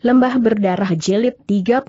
Lembah Berdarah Jilid 30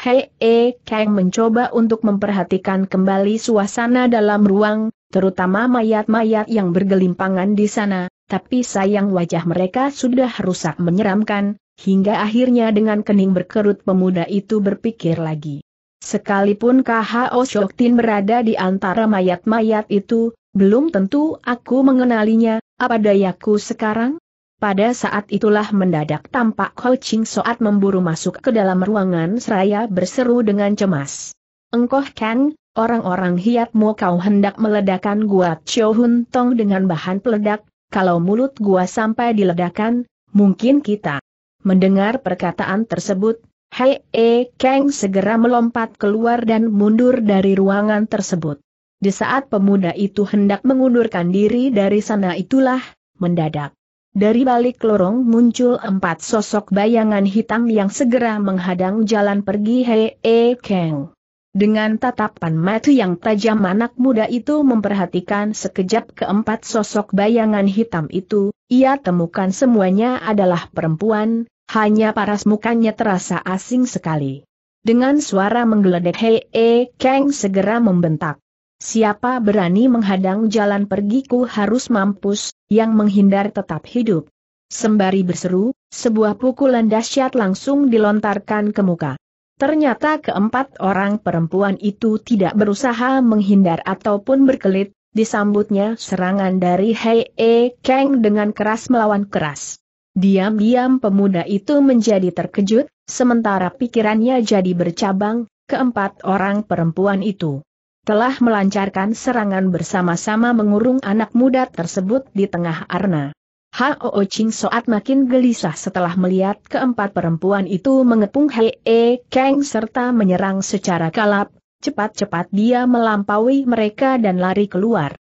Hei E Kang mencoba untuk memperhatikan kembali suasana dalam ruang, terutama mayat-mayat yang bergelimpangan di sana, tapi sayang wajah mereka sudah rusak menyeramkan, hingga akhirnya dengan kening berkerut pemuda itu berpikir lagi. Sekalipun KHO Shoktin berada di antara mayat-mayat itu, belum tentu aku mengenalinya, apa dayaku sekarang? Pada saat itulah mendadak tampak Ho Ching Soat memburu masuk ke dalam ruangan seraya berseru dengan cemas. Engkoh Kang, orang-orang hiatmu kau hendak meledakan gua Chio Hun Tong dengan bahan peledak, kalau mulut gua sampai diledakan, mungkin kita. Mendengar perkataan tersebut, Hei E Kang segera melompat keluar dan mundur dari ruangan tersebut. Di saat pemuda itu hendak mengundurkan diri dari sana itulah, mendadak dari balik lorong muncul empat sosok bayangan hitam yang segera menghadang jalan pergi Hee Kang. Dengan tatapan mata yang tajam anak muda itu memperhatikan sekejap keempat sosok bayangan hitam itu, ia temukan semuanya adalah perempuan, hanya paras mukanya terasa asing sekali. Dengan suara menggeledek Hee Kang segera membentak. Siapa berani menghadang jalan pergiku harus mampus, yang menghindar tetap hidup. Sembari berseru, sebuah pukulan dahsyat langsung dilontarkan ke muka. Ternyata keempat orang perempuan itu tidak berusaha menghindar ataupun berkelit, disambutnya serangan dari Hei E Kang dengan keras melawan keras. Diam-diam pemuda itu menjadi terkejut, sementara pikirannya jadi bercabang, keempat orang perempuan itu telah melancarkan serangan bersama-sama mengurung anak muda tersebut di tengah arna. Hao Ching Soat makin gelisah setelah melihat keempat perempuan itu mengepung Hei E Kang serta menyerang secara kalap, cepat-cepat dia melampaui mereka dan lari keluar.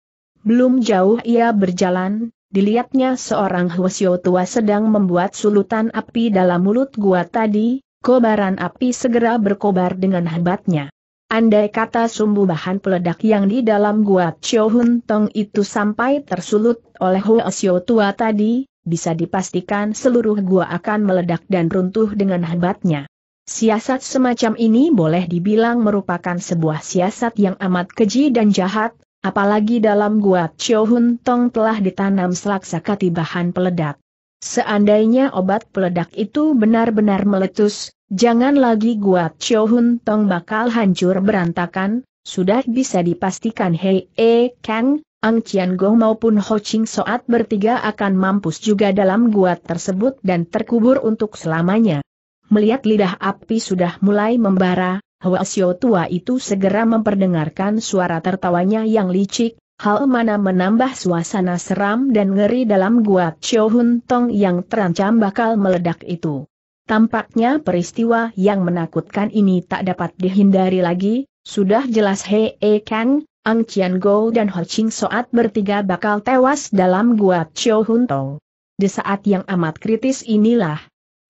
Belum jauh ia berjalan, dilihatnya seorang Hwasyo tua sedang membuat sulutan api dalam mulut gua tadi, kobaran api segera berkobar dengan hebatnya. Andai kata sumbu bahan peledak yang di dalam gua Chio Hun Tong itu sampai tersulut oleh Huo Xiao Tua tadi, bisa dipastikan seluruh gua akan meledak dan runtuh dengan hebatnya. Siasat semacam ini boleh dibilang merupakan sebuah siasat yang amat keji dan jahat, apalagi dalam gua Chio Hun Tong telah ditanam selak-sakati bahan peledak. Seandainya obat peledak itu benar-benar meletus, Jangan lagi Guat Hun Tong bakal hancur berantakan, sudah bisa dipastikan Hei E Kang, Ang Chian Go maupun Ho Ching Soat bertiga akan mampus juga dalam guat tersebut dan terkubur untuk selamanya. Melihat lidah api sudah mulai membara, Hua Xiao tua itu segera memperdengarkan suara tertawanya yang licik, hal mana menambah suasana seram dan ngeri dalam gua Hun Tong yang terancam bakal meledak itu. Tampaknya peristiwa yang menakutkan ini tak dapat dihindari lagi, sudah jelas hee e Kang, Ang Chian Go dan Ho Ching Soat bertiga bakal tewas dalam gua Chio Hun Tong. Di saat yang amat kritis inilah.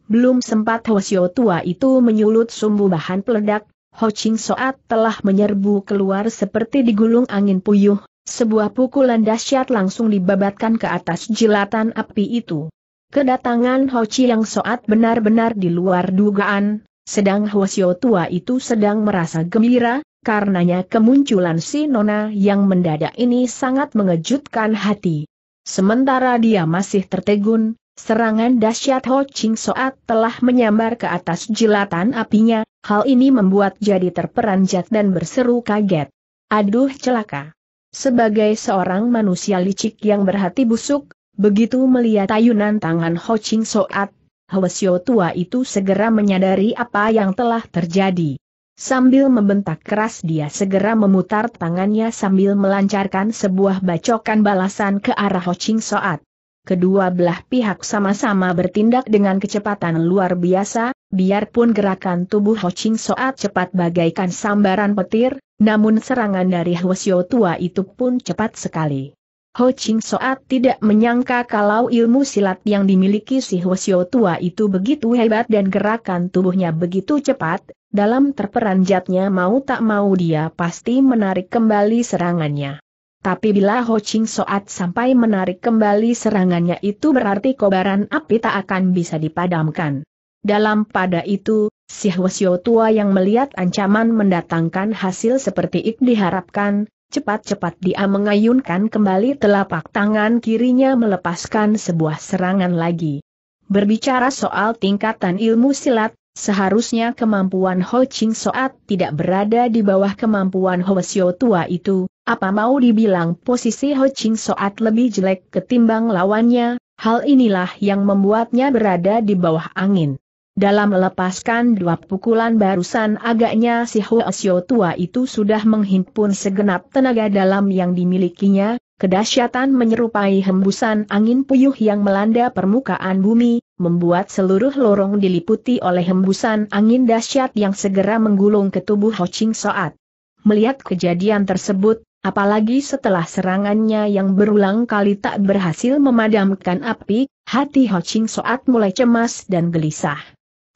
Belum sempat Ho Xiu tua itu menyulut sumbu bahan peledak, Ho Ching Soat telah menyerbu keluar seperti digulung angin puyuh, sebuah pukulan dahsyat langsung dibabatkan ke atas jilatan api itu. Kedatangan Ho Chi yang soat benar-benar di luar dugaan, sedang Xiu tua itu sedang merasa gembira, karenanya kemunculan si Nona yang mendadak ini sangat mengejutkan hati. Sementara dia masih tertegun, serangan dahsyat Ho Ching Soat telah menyambar ke atas jilatan apinya, hal ini membuat jadi terperanjat dan berseru kaget. Aduh celaka! Sebagai seorang manusia licik yang berhati busuk, Begitu melihat ayunan tangan Ho Ching Soat, Hwasyo tua itu segera menyadari apa yang telah terjadi. Sambil membentak keras dia segera memutar tangannya sambil melancarkan sebuah bacokan balasan ke arah Ho Ching Soat. Kedua belah pihak sama-sama bertindak dengan kecepatan luar biasa, biarpun gerakan tubuh Ho Ching Soat cepat bagaikan sambaran petir, namun serangan dari Hwasyo tua itu pun cepat sekali. Ho Ching Soat tidak menyangka kalau ilmu silat yang dimiliki si Hwasyo tua itu begitu hebat dan gerakan tubuhnya begitu cepat, dalam terperanjatnya mau tak mau dia pasti menarik kembali serangannya. Tapi bila Ho Ching Soat sampai menarik kembali serangannya itu berarti kobaran api tak akan bisa dipadamkan. Dalam pada itu, si Hwasyo tua yang melihat ancaman mendatangkan hasil seperti ik diharapkan, Cepat-cepat dia mengayunkan kembali telapak tangan kirinya melepaskan sebuah serangan lagi. Berbicara soal tingkatan ilmu silat, seharusnya kemampuan Ho Ching Soat tidak berada di bawah kemampuan Ho Sio Tua itu, apa mau dibilang posisi Ho Ching Soat lebih jelek ketimbang lawannya, hal inilah yang membuatnya berada di bawah angin. Dalam melepaskan dua pukulan barusan agaknya si asio tua itu sudah menghimpun segenap tenaga dalam yang dimilikinya, kedahsyatan menyerupai hembusan angin puyuh yang melanda permukaan bumi, membuat seluruh lorong diliputi oleh hembusan angin dahsyat yang segera menggulung ke tubuh Ho Ching Soat. Melihat kejadian tersebut, apalagi setelah serangannya yang berulang kali tak berhasil memadamkan api, hati Ho Ching Soat mulai cemas dan gelisah.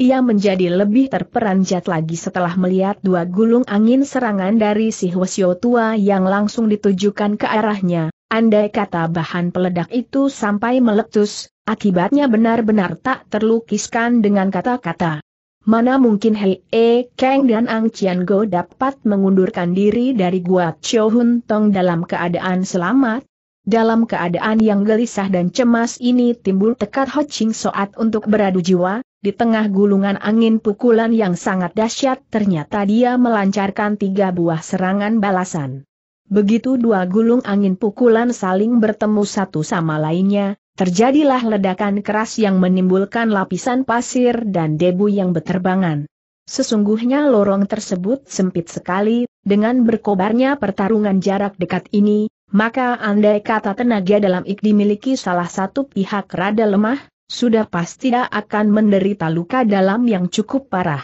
Ia menjadi lebih terperanjat lagi setelah melihat dua gulung angin serangan dari si Hwasyo tua yang langsung ditujukan ke arahnya. Andai kata bahan peledak itu sampai meletus, akibatnya benar-benar tak terlukiskan dengan kata-kata. Mana mungkin Hei E Kang dan Ang Chian Go dapat mengundurkan diri dari Gua Chou Hun Tong dalam keadaan selamat? Dalam keadaan yang gelisah dan cemas ini timbul tekad Ho Ching Soat untuk beradu jiwa, di tengah gulungan angin pukulan yang sangat dahsyat ternyata dia melancarkan tiga buah serangan balasan. Begitu dua gulung angin pukulan saling bertemu satu sama lainnya, terjadilah ledakan keras yang menimbulkan lapisan pasir dan debu yang beterbangan. Sesungguhnya lorong tersebut sempit sekali, dengan berkobarnya pertarungan jarak dekat ini, maka andai kata tenaga dalam ik dimiliki salah satu pihak rada lemah, sudah pasti dia akan menderita luka dalam yang cukup parah.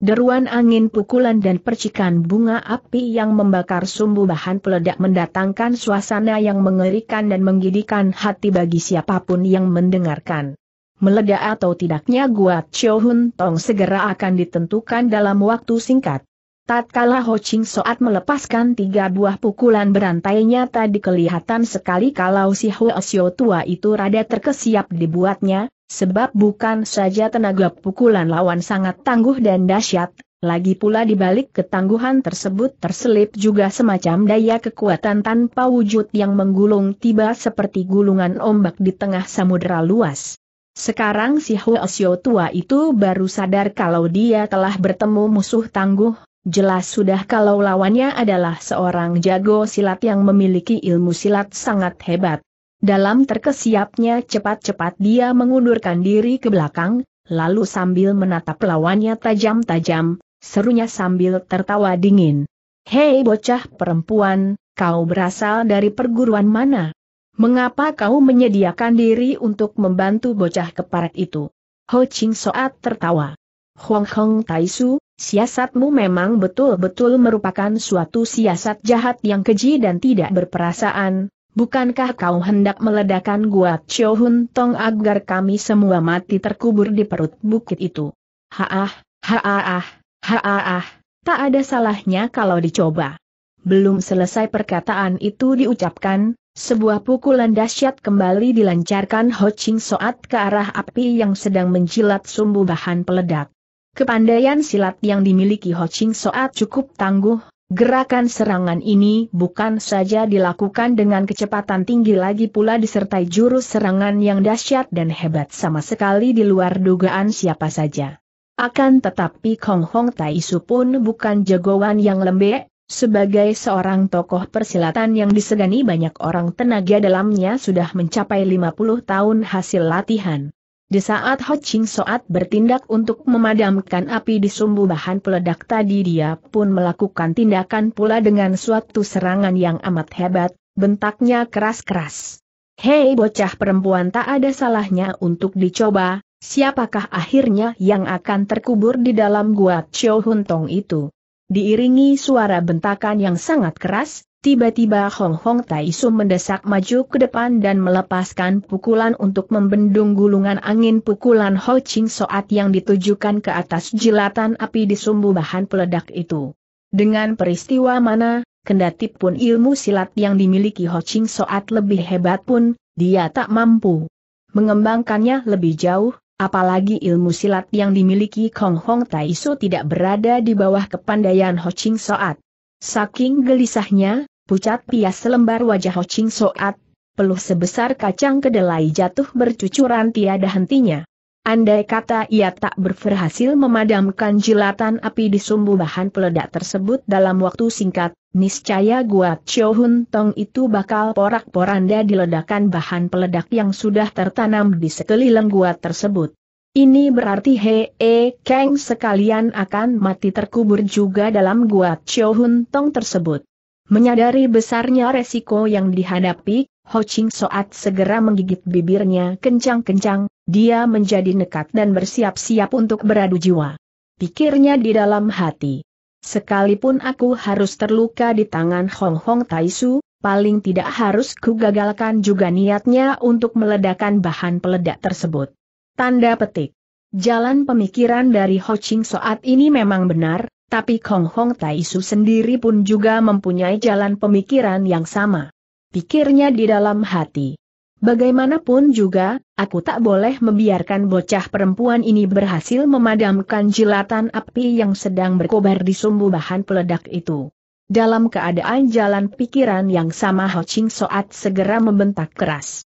Deruan angin pukulan dan percikan bunga api yang membakar sumbu bahan peledak mendatangkan suasana yang mengerikan dan menggidikan hati bagi siapapun yang mendengarkan. Meledak atau tidaknya Gua Chou Hun Tong segera akan ditentukan dalam waktu singkat. Tatkala Ho Ching Soat melepaskan tiga buah pukulan berantainya tadi kelihatan sekali kalau si Ho Sio tua itu rada terkesiap dibuatnya, sebab bukan saja tenaga pukulan lawan sangat tangguh dan dahsyat, lagi pula dibalik ketangguhan tersebut terselip juga semacam daya kekuatan tanpa wujud yang menggulung tiba seperti gulungan ombak di tengah samudera luas. Sekarang si Ho Sio tua itu baru sadar kalau dia telah bertemu musuh tangguh, Jelas sudah kalau lawannya adalah seorang jago silat yang memiliki ilmu silat sangat hebat. Dalam terkesiapnya cepat-cepat dia mengundurkan diri ke belakang, lalu sambil menatap lawannya tajam-tajam, serunya sambil tertawa dingin. Hei bocah perempuan, kau berasal dari perguruan mana? Mengapa kau menyediakan diri untuk membantu bocah keparat itu? Ho Ching Soat tertawa. Hong Hong Su, siasatmu memang betul-betul merupakan suatu siasat jahat yang keji dan tidak berperasaan, bukankah kau hendak meledakkan gua Chou Hun Tong agar kami semua mati terkubur di perut bukit itu? Haah, haah, haah, tak ada salahnya kalau dicoba. Belum selesai perkataan itu diucapkan, sebuah pukulan dahsyat kembali dilancarkan Ho Ching Soat ke arah api yang sedang menjilat sumbu bahan peledak. Kepandaian silat yang dimiliki Ho Ching Soat cukup tangguh, gerakan serangan ini bukan saja dilakukan dengan kecepatan tinggi lagi pula disertai jurus serangan yang dahsyat dan hebat sama sekali di luar dugaan siapa saja. Akan tetapi Kong Hong Tai Su pun bukan jagoan yang lembek, sebagai seorang tokoh persilatan yang disegani banyak orang tenaga dalamnya sudah mencapai 50 tahun hasil latihan. Di saat Ho Ching Soat bertindak untuk memadamkan api di sumbu bahan peledak tadi dia pun melakukan tindakan pula dengan suatu serangan yang amat hebat, bentaknya keras-keras. Hei bocah perempuan tak ada salahnya untuk dicoba, siapakah akhirnya yang akan terkubur di dalam gua Hun Tong itu? Diiringi suara bentakan yang sangat keras, Tiba-tiba Hong Hong Taisu mendesak maju ke depan dan melepaskan pukulan untuk membendung gulungan angin pukulan Ho Ching Soat yang ditujukan ke atas jilatan api di sumbu bahan peledak itu. Dengan peristiwa mana, kendati pun ilmu silat yang dimiliki Ho Ching Soat lebih hebat pun, dia tak mampu mengembangkannya lebih jauh, apalagi ilmu silat yang dimiliki Kong Hong Taisu tidak berada di bawah kepandaian Ho Ching Soat. Saking gelisahnya, pucat pias selembar wajah Ho Ching Soat, peluh sebesar kacang kedelai jatuh bercucuran tiada hentinya. Andai kata ia tak berhasil memadamkan jilatan api di sumbu bahan peledak tersebut dalam waktu singkat, niscaya gua Chio Hun Tong itu bakal porak-poranda diledakan bahan peledak yang sudah tertanam di sekeliling gua tersebut. Ini berarti He E Kang sekalian akan mati terkubur juga dalam gua Chio Hun Tong tersebut. Menyadari besarnya resiko yang dihadapi, Ho Ching Soat segera menggigit bibirnya kencang-kencang, dia menjadi nekat dan bersiap-siap untuk beradu jiwa. Pikirnya di dalam hati. Sekalipun aku harus terluka di tangan Hong Hong Taisu, paling tidak harus kugagalkan juga niatnya untuk meledakan bahan peledak tersebut. Tanda petik. Jalan pemikiran dari Ho Ching Soat ini memang benar, tapi Kong Hong Taisu sendiri pun juga mempunyai jalan pemikiran yang sama. Pikirnya di dalam hati. Bagaimanapun juga, aku tak boleh membiarkan bocah perempuan ini berhasil memadamkan jilatan api yang sedang berkobar di sumbu bahan peledak itu. Dalam keadaan jalan pikiran yang sama Ho Ching Soat segera membentak keras.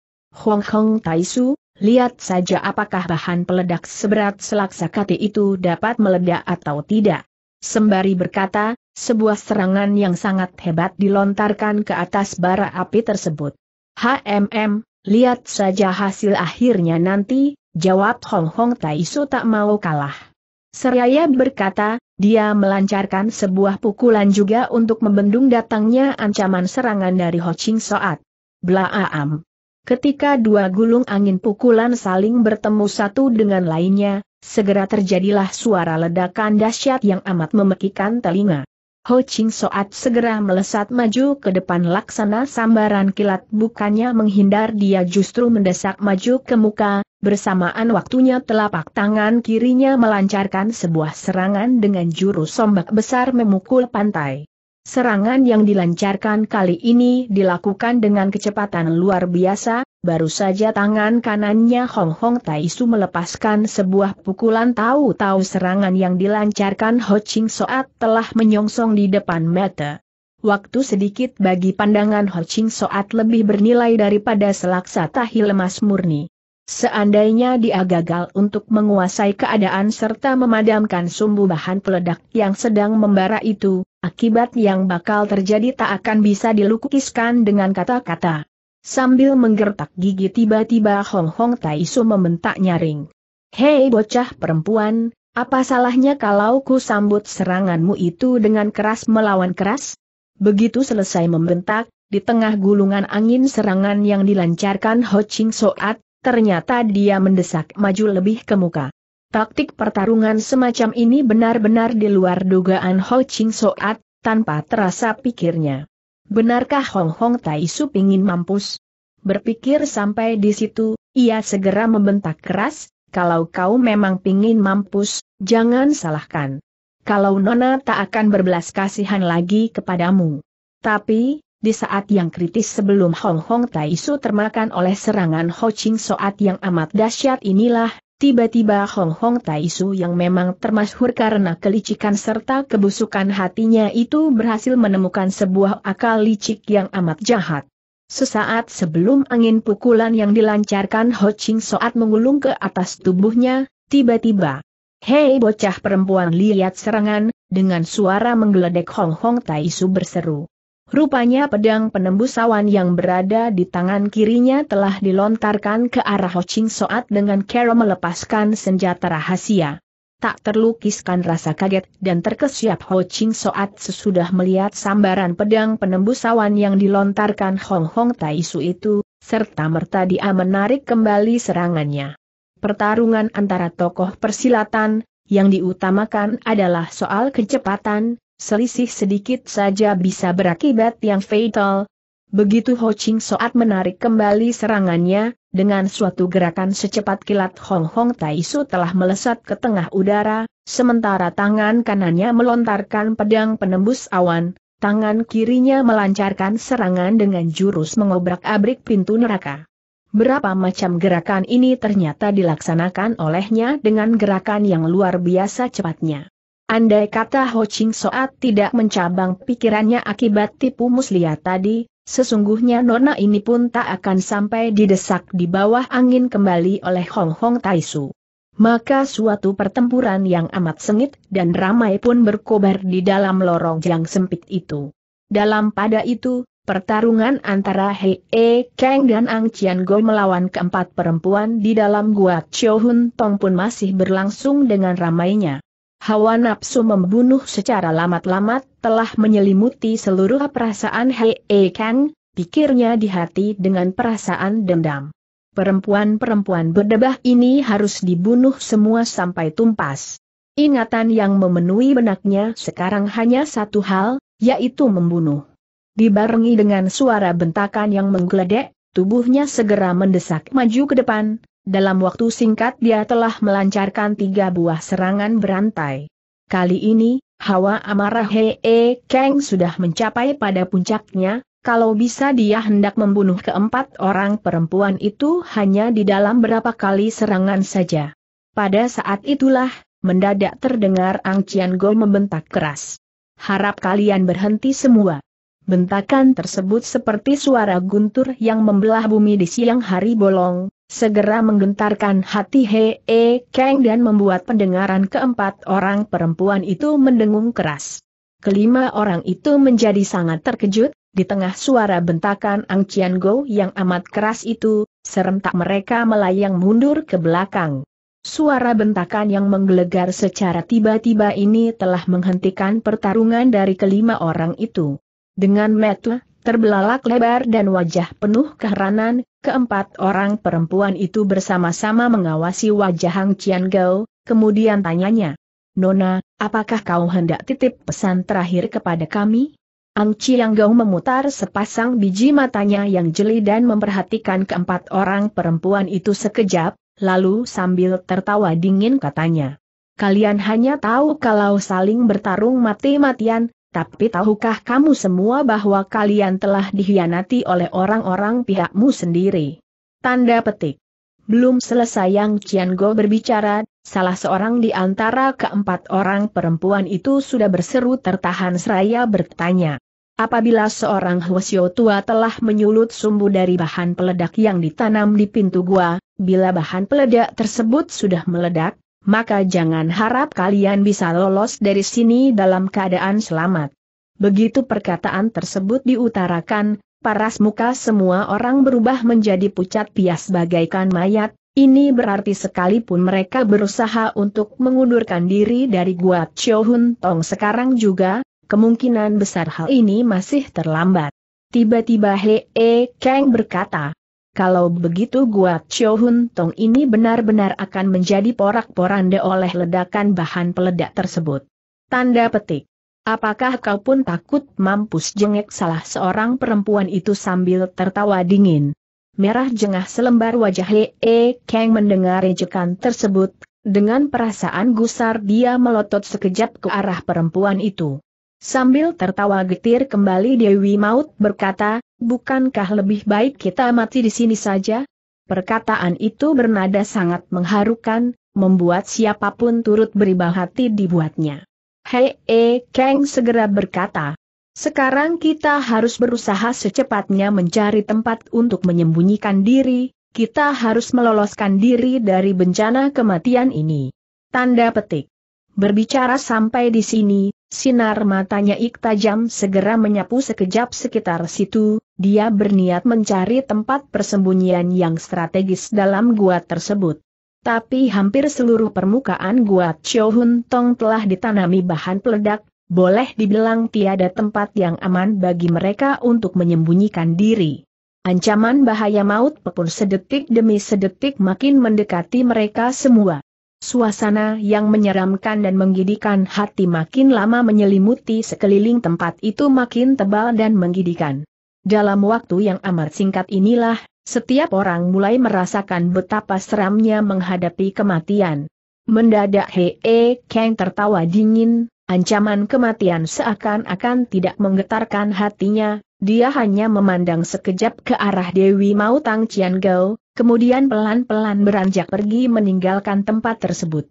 Hong Hong Taisu, lihat saja apakah bahan peledak seberat selaksa kati itu dapat meledak atau tidak sembari berkata, sebuah serangan yang sangat hebat dilontarkan ke atas bara api tersebut. HMM, lihat saja hasil akhirnya nanti, jawab Hong Hong Taisu tak mau kalah. Seraya berkata, dia melancarkan sebuah pukulan juga untuk membendung datangnya ancaman serangan dari Ho Ching Soat. Blaam. Ketika dua gulung angin pukulan saling bertemu satu dengan lainnya, Segera terjadilah suara ledakan dahsyat yang amat memekikan telinga. Ho Ching Soat segera melesat maju ke depan laksana sambaran kilat bukannya menghindar dia justru mendesak maju ke muka, bersamaan waktunya telapak tangan kirinya melancarkan sebuah serangan dengan jurus sombak besar memukul pantai. Serangan yang dilancarkan kali ini dilakukan dengan kecepatan luar biasa, baru saja tangan kanannya Hong Hong Taisu melepaskan sebuah pukulan tahu-tahu serangan yang dilancarkan Ho Ching Soat telah menyongsong di depan mata. Waktu sedikit bagi pandangan Ho Ching Soat lebih bernilai daripada selaksa Tahil lemas murni. Seandainya dia gagal untuk menguasai keadaan serta memadamkan sumbu bahan peledak yang sedang membara itu, akibat yang bakal terjadi tak akan bisa dilukiskan dengan kata-kata. Sambil menggertak gigi tiba-tiba Hong Hong Taisu membentak nyaring. Hei bocah perempuan, apa salahnya kalau ku sambut seranganmu itu dengan keras melawan keras? Begitu selesai membentak, di tengah gulungan angin serangan yang dilancarkan Ho Ching Soat, ternyata dia mendesak maju lebih ke muka. Taktik pertarungan semacam ini benar-benar di luar dugaan Ho Ching Soat, tanpa terasa pikirnya. Benarkah Hong Hong Tai Su ingin mampus? Berpikir sampai di situ, ia segera membentak keras, kalau kau memang pingin mampus, jangan salahkan. Kalau Nona tak akan berbelas kasihan lagi kepadamu. Tapi, di saat yang kritis sebelum Hong Hong Tai Su termakan oleh serangan Ho Ching Soat yang amat dahsyat inilah, Tiba-tiba Hong Hong Taisu yang memang termasyhur karena kelicikan serta kebusukan hatinya itu berhasil menemukan sebuah akal licik yang amat jahat. Sesaat sebelum angin pukulan yang dilancarkan Ho Ching Soat mengulung ke atas tubuhnya, tiba-tiba. Hei bocah perempuan lihat serangan, dengan suara menggeledek Hong Hong Taisu berseru. Rupanya pedang penembus awan yang berada di tangan kirinya telah dilontarkan ke arah Ho Ching Soat dengan cara melepaskan senjata rahasia. Tak terlukiskan rasa kaget dan terkesiap Ho Ching Soat sesudah melihat sambaran pedang penembus awan yang dilontarkan Hong Hong Tai Su itu, serta merta dia menarik kembali serangannya. Pertarungan antara tokoh persilatan, yang diutamakan adalah soal kecepatan, Selisih sedikit saja bisa berakibat yang fatal. Begitu Ho Ching Soat menarik kembali serangannya, dengan suatu gerakan secepat kilat Hong Hong Tai Su telah melesat ke tengah udara, sementara tangan kanannya melontarkan pedang penembus awan, tangan kirinya melancarkan serangan dengan jurus mengobrak-abrik pintu neraka. Berapa macam gerakan ini ternyata dilaksanakan olehnya dengan gerakan yang luar biasa cepatnya. Andai kata Ho Ching Soat tidak mencabang pikirannya akibat tipu muslihat tadi, sesungguhnya nona ini pun tak akan sampai didesak di bawah angin kembali oleh Hong Hong Taisu. Maka suatu pertempuran yang amat sengit dan ramai pun berkobar di dalam lorong yang sempit itu. Dalam pada itu, pertarungan antara Hei E Kang dan Ang Chian Go melawan keempat perempuan di dalam gua Chou Hun Tong pun masih berlangsung dengan ramainya hawa nafsu membunuh secara lamat-lamat telah menyelimuti seluruh perasaan Hei e Kang, pikirnya di hati dengan perasaan dendam. Perempuan-perempuan berdebah ini harus dibunuh semua sampai tumpas. Ingatan yang memenuhi benaknya sekarang hanya satu hal, yaitu membunuh. Dibarengi dengan suara bentakan yang menggeledek, tubuhnya segera mendesak maju ke depan, dalam waktu singkat dia telah melancarkan tiga buah serangan berantai. Kali ini, hawa amarah Hee Kang sudah mencapai pada puncaknya, kalau bisa dia hendak membunuh keempat orang perempuan itu hanya di dalam berapa kali serangan saja. Pada saat itulah, mendadak terdengar Ang Cian Go membentak keras. Harap kalian berhenti semua. Bentakan tersebut seperti suara guntur yang membelah bumi di siang hari bolong, segera menggentarkan hati He E Kang dan membuat pendengaran keempat orang perempuan itu mendengung keras. Kelima orang itu menjadi sangat terkejut, di tengah suara bentakan Ang Go yang amat keras itu, serentak mereka melayang mundur ke belakang. Suara bentakan yang menggelegar secara tiba-tiba ini telah menghentikan pertarungan dari kelima orang itu. Dengan metu, terbelalak lebar dan wajah penuh keheranan, keempat orang perempuan itu bersama-sama mengawasi wajah Hang Chian Gao, kemudian tanyanya, Nona, apakah kau hendak titip pesan terakhir kepada kami? Ang Chiang Gao memutar sepasang biji matanya yang jeli dan memperhatikan keempat orang perempuan itu sekejap, lalu sambil tertawa dingin katanya. Kalian hanya tahu kalau saling bertarung mati-matian, tapi tahukah kamu semua bahwa kalian telah dihianati oleh orang-orang pihakmu sendiri? Tanda petik. Belum selesai Yang Go berbicara, salah seorang di antara keempat orang perempuan itu sudah berseru tertahan seraya bertanya. Apabila seorang Hwasyo tua telah menyulut sumbu dari bahan peledak yang ditanam di pintu gua, bila bahan peledak tersebut sudah meledak, maka jangan harap kalian bisa lolos dari sini dalam keadaan selamat. Begitu perkataan tersebut diutarakan, paras muka semua orang berubah menjadi pucat pias bagaikan mayat, ini berarti sekalipun mereka berusaha untuk mengundurkan diri dari gua Chio Tong sekarang juga, kemungkinan besar hal ini masih terlambat. Tiba-tiba Hee Kang berkata, kalau begitu Guat Chou Hun Tong ini benar-benar akan menjadi porak-poranda oleh ledakan bahan peledak tersebut. Tanda petik. Apakah kau pun takut mampus jengek salah seorang perempuan itu sambil tertawa dingin? Merah jengah selembar wajah Hee Kang mendengar ejekan tersebut, dengan perasaan gusar dia melotot sekejap ke arah perempuan itu. Sambil tertawa getir kembali Dewi Maut berkata, bukankah lebih baik kita mati di sini saja? Perkataan itu bernada sangat mengharukan, membuat siapapun turut beribah hati dibuatnya. Hei, e, Kang segera berkata, sekarang kita harus berusaha secepatnya mencari tempat untuk menyembunyikan diri, kita harus meloloskan diri dari bencana kematian ini. Tanda petik. Berbicara sampai di sini, Sinar matanya ik tajam segera menyapu sekejap sekitar situ, dia berniat mencari tempat persembunyian yang strategis dalam gua tersebut. Tapi hampir seluruh permukaan gua Chio Hun Tong telah ditanami bahan peledak, boleh dibilang tiada tempat yang aman bagi mereka untuk menyembunyikan diri. Ancaman bahaya maut pun sedetik demi sedetik makin mendekati mereka semua. Suasana yang menyeramkan dan menggidikan hati makin lama menyelimuti sekeliling tempat itu makin tebal dan menggidikan. Dalam waktu yang amat singkat inilah, setiap orang mulai merasakan betapa seramnya menghadapi kematian. Mendadak Hee Kang tertawa dingin, ancaman kematian seakan-akan tidak menggetarkan hatinya, dia hanya memandang sekejap ke arah Dewi Mautang Chiang Gao, kemudian pelan-pelan beranjak pergi meninggalkan tempat tersebut.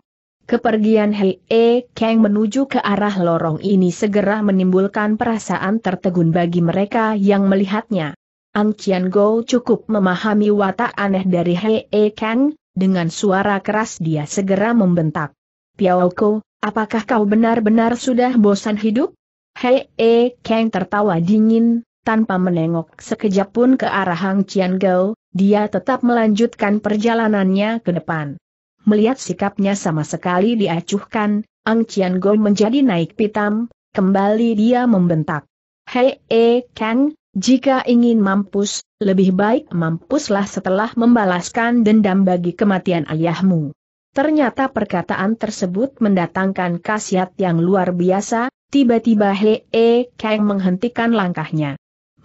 Kepergian Hei E Kang menuju ke arah lorong ini segera menimbulkan perasaan tertegun bagi mereka yang melihatnya. Ang Qian Go cukup memahami watak aneh dari Hei E Kang, dengan suara keras dia segera membentak. Piaoko, apakah kau benar-benar sudah bosan hidup? Hei E Kang tertawa dingin, tanpa menengok sekejap pun ke arah Hang Qian Go, dia tetap melanjutkan perjalanannya ke depan. Melihat sikapnya sama sekali diacuhkan, Ang Cian Go menjadi naik pitam, kembali dia membentak. Hei, eh, Kang, jika ingin mampus, lebih baik mampuslah setelah membalaskan dendam bagi kematian ayahmu. Ternyata perkataan tersebut mendatangkan khasiat yang luar biasa, tiba-tiba Hei, eh, Kang menghentikan langkahnya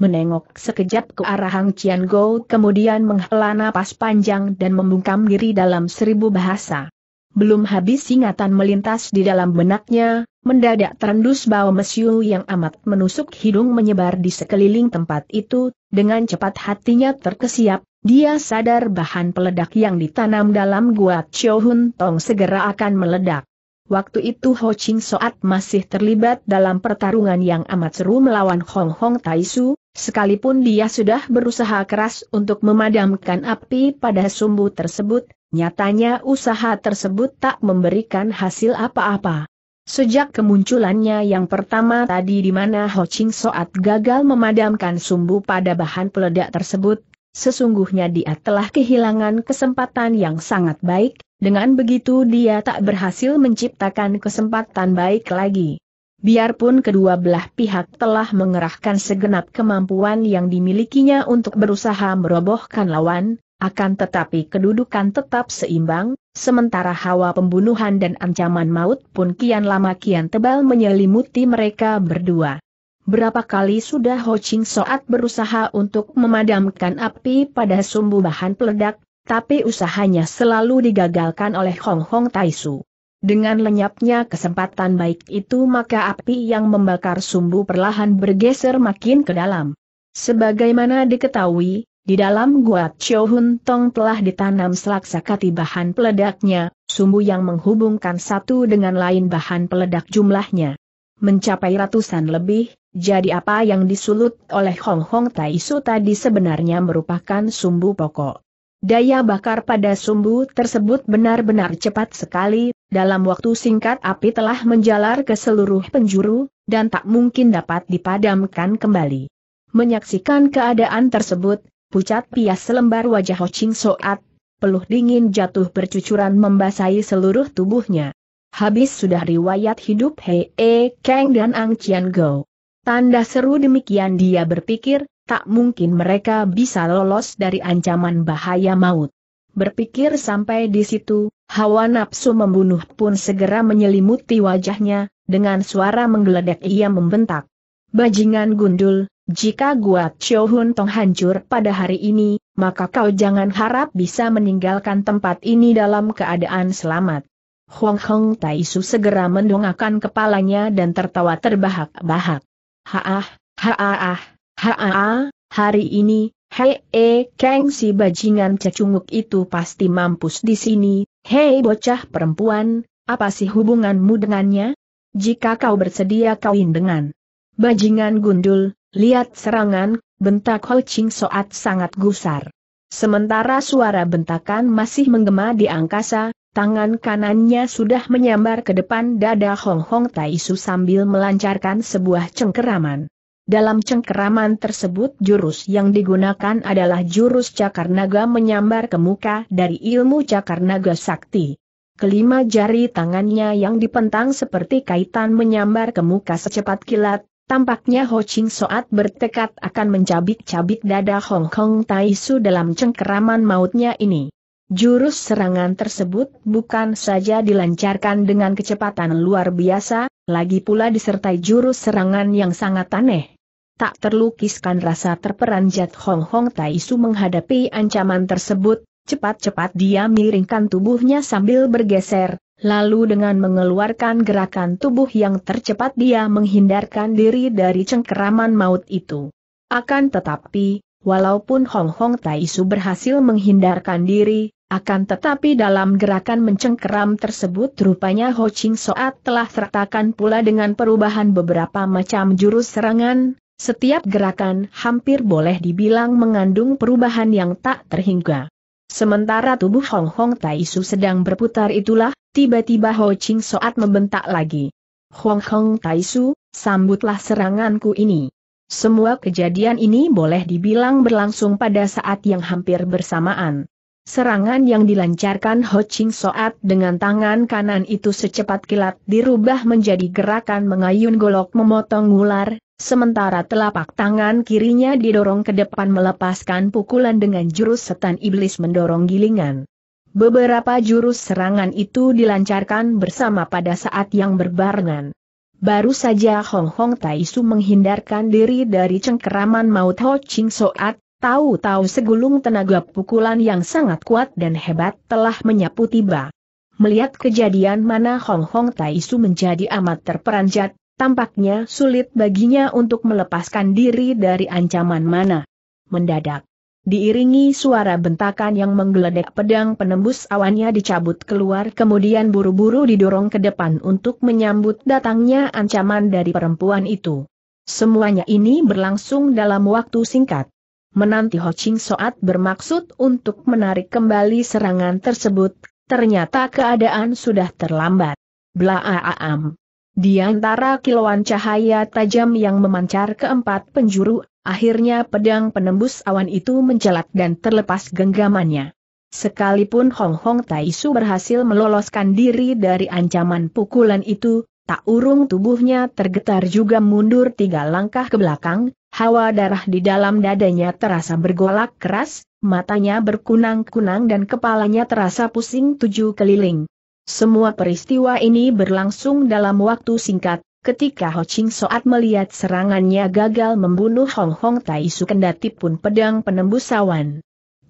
menengok sekejap ke arah Hang Chian Go kemudian menghela napas panjang dan membungkam diri dalam seribu bahasa. Belum habis ingatan melintas di dalam benaknya, mendadak terendus bau mesiu yang amat menusuk hidung menyebar di sekeliling tempat itu, dengan cepat hatinya terkesiap, dia sadar bahan peledak yang ditanam dalam gua Chou Hun Tong segera akan meledak. Waktu itu Ho Ching Soat masih terlibat dalam pertarungan yang amat seru melawan Hong Hong Taisu, Sekalipun dia sudah berusaha keras untuk memadamkan api pada sumbu tersebut, nyatanya usaha tersebut tak memberikan hasil apa-apa. Sejak kemunculannya yang pertama tadi di mana Ho Ching Soat gagal memadamkan sumbu pada bahan peledak tersebut, sesungguhnya dia telah kehilangan kesempatan yang sangat baik, dengan begitu dia tak berhasil menciptakan kesempatan baik lagi. Biarpun kedua belah pihak telah mengerahkan segenap kemampuan yang dimilikinya untuk berusaha merobohkan lawan, akan tetapi kedudukan tetap seimbang, sementara hawa pembunuhan dan ancaman maut pun kian lama kian tebal menyelimuti mereka berdua. Berapa kali sudah Ho Ching Soat berusaha untuk memadamkan api pada sumbu bahan peledak, tapi usahanya selalu digagalkan oleh Hong Hong Taisu. Dengan lenyapnya kesempatan baik itu maka api yang membakar sumbu perlahan bergeser makin ke dalam. Sebagaimana diketahui, di dalam gua Chio Hun Tong telah ditanam selaksa kati bahan peledaknya, sumbu yang menghubungkan satu dengan lain bahan peledak jumlahnya. Mencapai ratusan lebih, jadi apa yang disulut oleh Hong Hong Su tadi sebenarnya merupakan sumbu pokok. Daya bakar pada sumbu tersebut benar-benar cepat sekali, dalam waktu singkat api telah menjalar ke seluruh penjuru, dan tak mungkin dapat dipadamkan kembali. Menyaksikan keadaan tersebut, pucat pias selembar wajah Ho Ching Soat, peluh dingin jatuh bercucuran membasahi seluruh tubuhnya. Habis sudah riwayat hidup Hei E Kang dan Ang Chian Go. Tanda seru demikian dia berpikir, tak mungkin mereka bisa lolos dari ancaman bahaya maut. Berpikir sampai di situ, hawa nafsu membunuh pun segera menyelimuti wajahnya, dengan suara menggeledek ia membentak. Bajingan gundul, jika gua Chou Hun Tong hancur pada hari ini, maka kau jangan harap bisa meninggalkan tempat ini dalam keadaan selamat. Huang Hong Taisu segera mendongakkan kepalanya dan tertawa terbahak-bahak. Haah, haah, Haa, hari ini, hei -e keng si bajingan cecunguk itu pasti mampus di sini, hei bocah perempuan, apa sih hubunganmu dengannya? Jika kau bersedia kawin dengan bajingan gundul, lihat serangan, bentak Ho Ching Soat sangat gusar. Sementara suara bentakan masih menggema di angkasa, tangan kanannya sudah menyambar ke depan dada Hong Hong Taisu sambil melancarkan sebuah cengkeraman. Dalam cengkeraman tersebut jurus yang digunakan adalah jurus cakar naga menyambar ke muka dari ilmu cakar naga sakti. Kelima jari tangannya yang dipentang seperti kaitan menyambar ke muka secepat kilat, tampaknya Ho Ching Soat bertekad akan mencabik-cabik dada Hong Kong Tai Su dalam cengkeraman mautnya ini. Jurus serangan tersebut bukan saja dilancarkan dengan kecepatan luar biasa, lagi pula disertai jurus serangan yang sangat aneh tak terlukiskan rasa terperanjat Hong Hong Tai Su menghadapi ancaman tersebut, cepat-cepat dia miringkan tubuhnya sambil bergeser, lalu dengan mengeluarkan gerakan tubuh yang tercepat dia menghindarkan diri dari cengkeraman maut itu. Akan tetapi, walaupun Hong Hong Tai Su berhasil menghindarkan diri, akan tetapi dalam gerakan mencengkeram tersebut rupanya Ho Ching Soat telah sertakan pula dengan perubahan beberapa macam jurus serangan, setiap gerakan hampir boleh dibilang mengandung perubahan yang tak terhingga. Sementara tubuh Hong Hong Taisu sedang berputar itulah, tiba-tiba Ho Ching Soat membentak lagi. Hong Hong Taisu, sambutlah seranganku ini. Semua kejadian ini boleh dibilang berlangsung pada saat yang hampir bersamaan. Serangan yang dilancarkan Ho Ching Soat dengan tangan kanan itu secepat kilat dirubah menjadi gerakan mengayun golok memotong ular, Sementara telapak tangan kirinya didorong ke depan melepaskan pukulan dengan jurus setan iblis mendorong gilingan. Beberapa jurus serangan itu dilancarkan bersama pada saat yang berbarengan. Baru saja Hong Hong Taisu menghindarkan diri dari cengkeraman maut Ho Ching Soat, tahu-tahu segulung tenaga pukulan yang sangat kuat dan hebat telah menyapu tiba. Melihat kejadian mana Hong Hong Taisu menjadi amat terperanjat, Tampaknya sulit baginya untuk melepaskan diri dari ancaman mana. Mendadak. Diiringi suara bentakan yang menggeledek pedang penembus awannya dicabut keluar kemudian buru-buru didorong ke depan untuk menyambut datangnya ancaman dari perempuan itu. Semuanya ini berlangsung dalam waktu singkat. Menanti Ho Ching Soat bermaksud untuk menarik kembali serangan tersebut, ternyata keadaan sudah terlambat. Blaaam. Di antara kilauan cahaya tajam yang memancar ke empat penjuru, akhirnya pedang penembus awan itu mencelat dan terlepas genggamannya. Sekalipun Hong Hong Taisu berhasil meloloskan diri dari ancaman pukulan itu, tak urung tubuhnya tergetar juga mundur tiga langkah ke belakang, hawa darah di dalam dadanya terasa bergolak keras, matanya berkunang-kunang dan kepalanya terasa pusing tujuh keliling. Semua peristiwa ini berlangsung dalam waktu singkat, ketika Ho Ching Soat melihat serangannya gagal membunuh Hong Hong Tai Su kendati pun pedang penembus awan.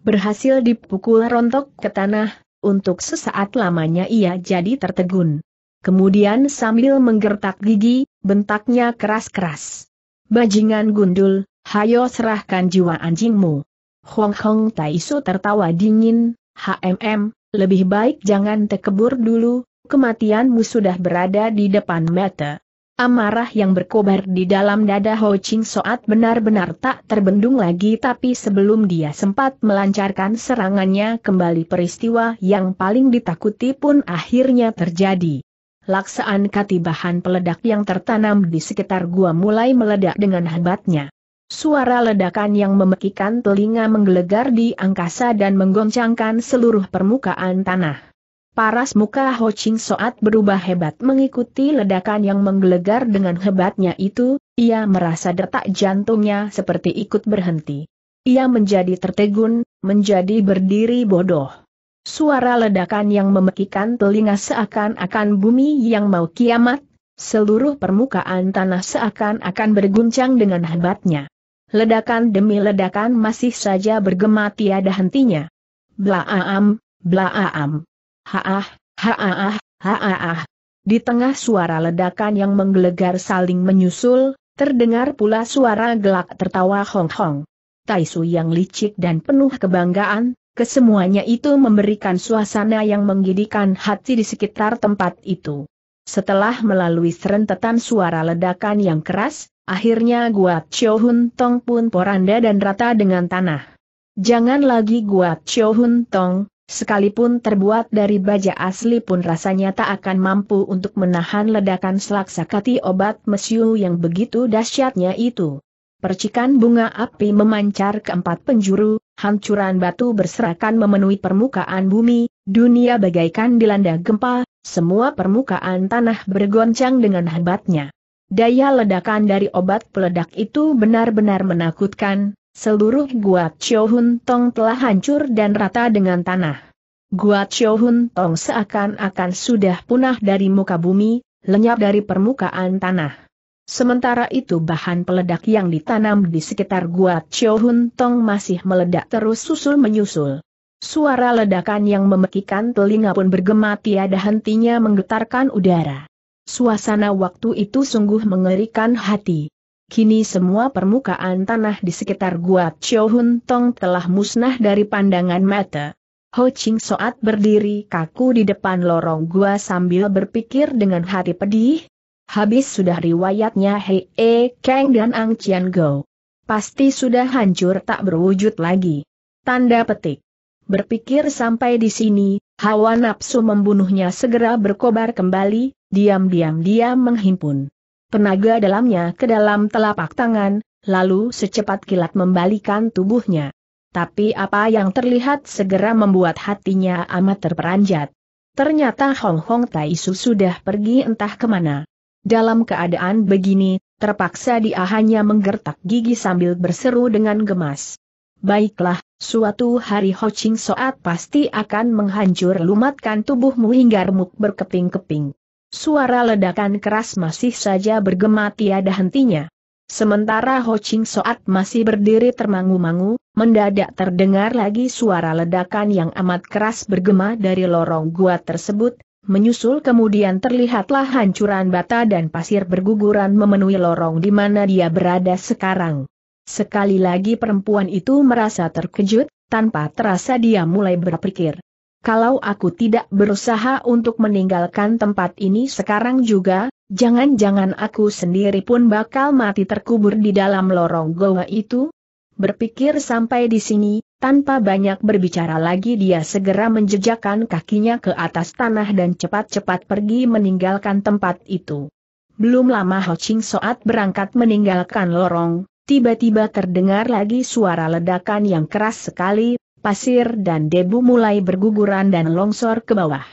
Berhasil dipukul rontok ke tanah, untuk sesaat lamanya ia jadi tertegun. Kemudian sambil menggertak gigi, bentaknya keras-keras. Bajingan gundul, hayo serahkan jiwa anjingmu. Hong Hong Tai Su tertawa dingin, HMM, lebih baik jangan tekebur dulu, kematianmu sudah berada di depan mata. Amarah yang berkobar di dalam dada Ho Ching Soat benar-benar tak terbendung lagi tapi sebelum dia sempat melancarkan serangannya kembali peristiwa yang paling ditakuti pun akhirnya terjadi. Laksaan katibahan peledak yang tertanam di sekitar gua mulai meledak dengan hebatnya. Suara ledakan yang memekikan telinga menggelegar di angkasa dan menggoncangkan seluruh permukaan tanah. Paras muka Ho Ching Soat berubah hebat mengikuti ledakan yang menggelegar dengan hebatnya itu, ia merasa detak jantungnya seperti ikut berhenti. Ia menjadi tertegun, menjadi berdiri bodoh. Suara ledakan yang memekikan telinga seakan-akan bumi yang mau kiamat, seluruh permukaan tanah seakan-akan berguncang dengan hebatnya. Ledakan demi ledakan masih saja bergema tiada hentinya. Blaam, blaam. Haah, haah, haah. Di tengah suara ledakan yang menggelegar saling menyusul, terdengar pula suara gelak tertawa hong-hong. Taisu yang licik dan penuh kebanggaan, kesemuanya itu memberikan suasana yang menggidikan hati di sekitar tempat itu. Setelah melalui serentetan suara ledakan yang keras, Akhirnya gua Chou Hun Tong pun poranda dan rata dengan tanah. Jangan lagi gua Chou Hun Tong, sekalipun terbuat dari baja asli pun rasanya tak akan mampu untuk menahan ledakan selaksakati obat mesiu yang begitu dahsyatnya itu. Percikan bunga api memancar ke empat penjuru, hancuran batu berserakan memenuhi permukaan bumi, dunia bagaikan dilanda gempa, semua permukaan tanah bergoncang dengan hebatnya. Daya ledakan dari obat peledak itu benar-benar menakutkan, seluruh gua Chio Hun Tong telah hancur dan rata dengan tanah. Gua Chio Hun Tong seakan-akan sudah punah dari muka bumi, lenyap dari permukaan tanah. Sementara itu bahan peledak yang ditanam di sekitar Gua Chio Hun Tong masih meledak terus susul-menyusul. Suara ledakan yang memekikan telinga pun bergema tiada hentinya menggetarkan udara. Suasana waktu itu sungguh mengerikan hati. Kini semua permukaan tanah di sekitar Gua Chio Hun Tong telah musnah dari pandangan mata. Ho Ching Soat berdiri kaku di depan lorong gua sambil berpikir dengan hati pedih. Habis sudah riwayatnya Hei E Kang dan Ang Chian Go. Pasti sudah hancur tak berwujud lagi. Tanda petik. Berpikir sampai di sini, hawa nafsu membunuhnya segera berkobar kembali, diam-diam dia menghimpun tenaga dalamnya ke dalam telapak tangan, lalu secepat kilat membalikan tubuhnya. Tapi apa yang terlihat segera membuat hatinya amat terperanjat. Ternyata Hong Hong Taisu sudah pergi entah kemana. Dalam keadaan begini, terpaksa dia hanya menggertak gigi sambil berseru dengan gemas. Baiklah, suatu hari Ho Ching Soat pasti akan menghancur lumatkan tubuhmu hingga remuk berkeping-keping. Suara ledakan keras masih saja bergema tiada hentinya. Sementara Ho Ching Soat masih berdiri termangu-mangu, mendadak terdengar lagi suara ledakan yang amat keras bergema dari lorong gua tersebut, menyusul kemudian terlihatlah hancuran bata dan pasir berguguran memenuhi lorong di mana dia berada sekarang. Sekali lagi perempuan itu merasa terkejut, tanpa terasa dia mulai berpikir kalau aku tidak berusaha untuk meninggalkan tempat ini sekarang juga, jangan-jangan aku sendiri pun bakal mati terkubur di dalam lorong goa itu? Berpikir sampai di sini, tanpa banyak berbicara lagi dia segera menjejakkan kakinya ke atas tanah dan cepat-cepat pergi meninggalkan tempat itu. Belum lama Ho Ching Soat berangkat meninggalkan lorong, tiba-tiba terdengar lagi suara ledakan yang keras sekali, pasir dan debu mulai berguguran dan longsor ke bawah.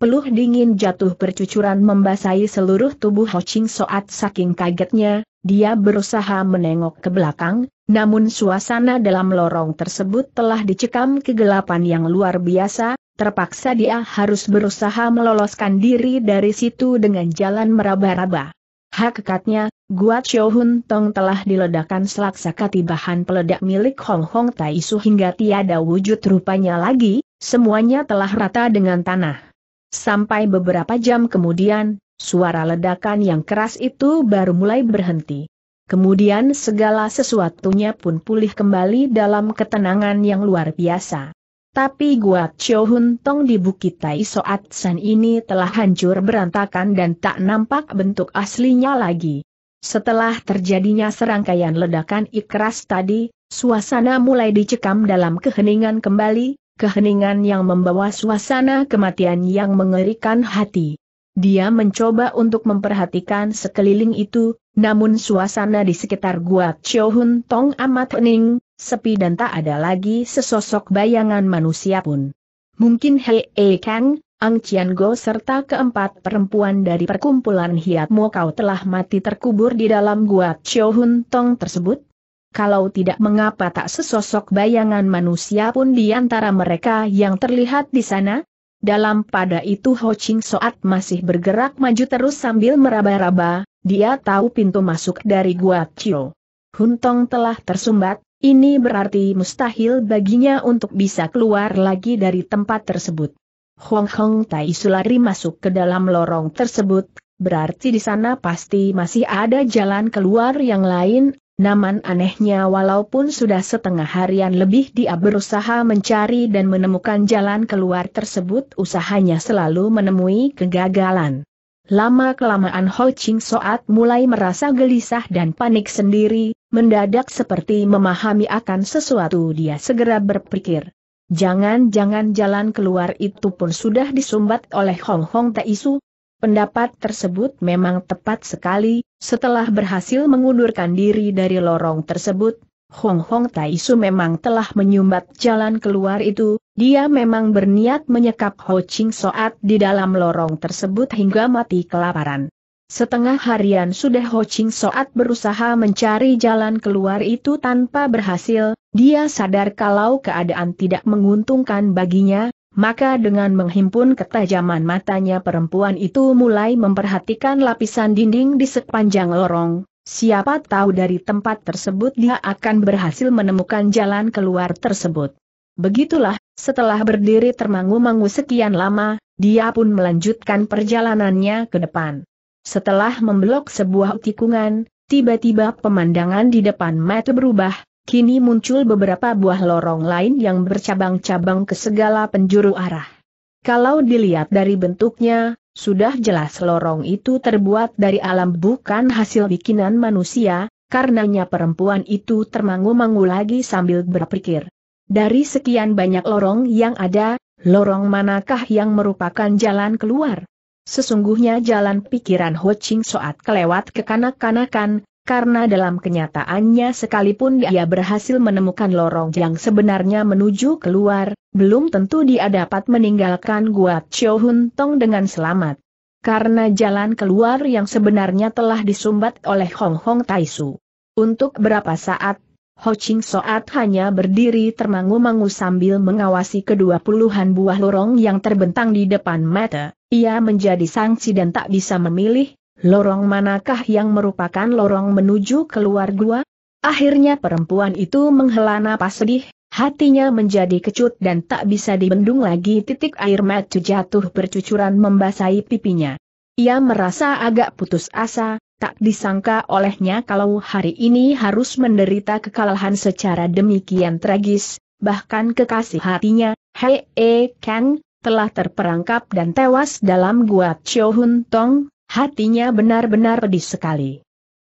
Peluh dingin jatuh bercucuran membasahi seluruh tubuh Ho Ching Soat saking kagetnya, dia berusaha menengok ke belakang, namun suasana dalam lorong tersebut telah dicekam kegelapan yang luar biasa, terpaksa dia harus berusaha meloloskan diri dari situ dengan jalan meraba-raba. Hakikatnya, Gua Chou Hun Tong telah diledakkan selaksaka bahan peledak milik Hong Hong Tai Su hingga tiada wujud rupanya lagi, semuanya telah rata dengan tanah. Sampai beberapa jam kemudian, suara ledakan yang keras itu baru mulai berhenti. Kemudian segala sesuatunya pun pulih kembali dalam ketenangan yang luar biasa. Tapi Gua Chou Hun Tong di Bukit Tai Soat San ini telah hancur berantakan dan tak nampak bentuk aslinya lagi. Setelah terjadinya serangkaian ledakan ikras tadi, suasana mulai dicekam dalam keheningan kembali, keheningan yang membawa suasana kematian yang mengerikan hati. Dia mencoba untuk memperhatikan sekeliling itu, namun suasana di sekitar gua Hun Tong amat hening, sepi dan tak ada lagi sesosok bayangan manusia pun. Mungkin Hei e Kang, Ang Chian Go serta keempat perempuan dari perkumpulan Hiat Mo Kau telah mati terkubur di dalam gua Chou Hun Tong tersebut? Kalau tidak mengapa tak sesosok bayangan manusia pun di antara mereka yang terlihat di sana? Dalam pada itu Ho Ching Soat masih bergerak maju terus sambil meraba-raba, dia tahu pintu masuk dari gua Chou. Hun Tong telah tersumbat, ini berarti mustahil baginya untuk bisa keluar lagi dari tempat tersebut. Hong Hong Tai Sulari masuk ke dalam lorong tersebut, berarti di sana pasti masih ada jalan keluar yang lain, namun anehnya walaupun sudah setengah harian lebih dia berusaha mencari dan menemukan jalan keluar tersebut usahanya selalu menemui kegagalan. Lama-kelamaan Ho Ching Soat mulai merasa gelisah dan panik sendiri, mendadak seperti memahami akan sesuatu dia segera berpikir. Jangan-jangan jalan keluar itu pun sudah disumbat oleh Hong Hong Taisu. Pendapat tersebut memang tepat sekali, setelah berhasil mengundurkan diri dari lorong tersebut, Hong Hong Taisu memang telah menyumbat jalan keluar itu, dia memang berniat menyekap Ho Ching Soat di dalam lorong tersebut hingga mati kelaparan. Setengah harian sudah Ho Ching Soat berusaha mencari jalan keluar itu tanpa berhasil, dia sadar kalau keadaan tidak menguntungkan baginya, maka dengan menghimpun ketajaman matanya perempuan itu mulai memperhatikan lapisan dinding di sepanjang lorong, siapa tahu dari tempat tersebut dia akan berhasil menemukan jalan keluar tersebut. Begitulah, setelah berdiri termangu-mangu sekian lama, dia pun melanjutkan perjalanannya ke depan. Setelah memblok sebuah tikungan, tiba-tiba pemandangan di depan mata berubah, kini muncul beberapa buah lorong lain yang bercabang-cabang ke segala penjuru arah. Kalau dilihat dari bentuknya, sudah jelas lorong itu terbuat dari alam bukan hasil bikinan manusia, karenanya perempuan itu termangu-mangu lagi sambil berpikir. Dari sekian banyak lorong yang ada, lorong manakah yang merupakan jalan keluar? Sesungguhnya jalan pikiran Ho Ching Soat kelewat kekanak-kanakan, karena dalam kenyataannya sekalipun dia berhasil menemukan lorong yang sebenarnya menuju keluar, belum tentu dia dapat meninggalkan Gua Chiu Hun Tong dengan selamat. Karena jalan keluar yang sebenarnya telah disumbat oleh Hong Hong Tai-su. Untuk berapa saat, Ho Ching Soat hanya berdiri termangu-mangu sambil mengawasi kedua puluhan buah lorong yang terbentang di depan mata. Ia menjadi sanksi dan tak bisa memilih, lorong manakah yang merupakan lorong menuju keluar gua? Akhirnya perempuan itu menghela napas sedih, hatinya menjadi kecut dan tak bisa dibendung lagi titik air mata jatuh bercucuran membasahi pipinya. Ia merasa agak putus asa, tak disangka olehnya kalau hari ini harus menderita kekalahan secara demikian tragis, bahkan kekasih hatinya, Hei E eh, Kang, telah terperangkap dan tewas dalam gua Chio Hun Tong, hatinya benar-benar pedih sekali.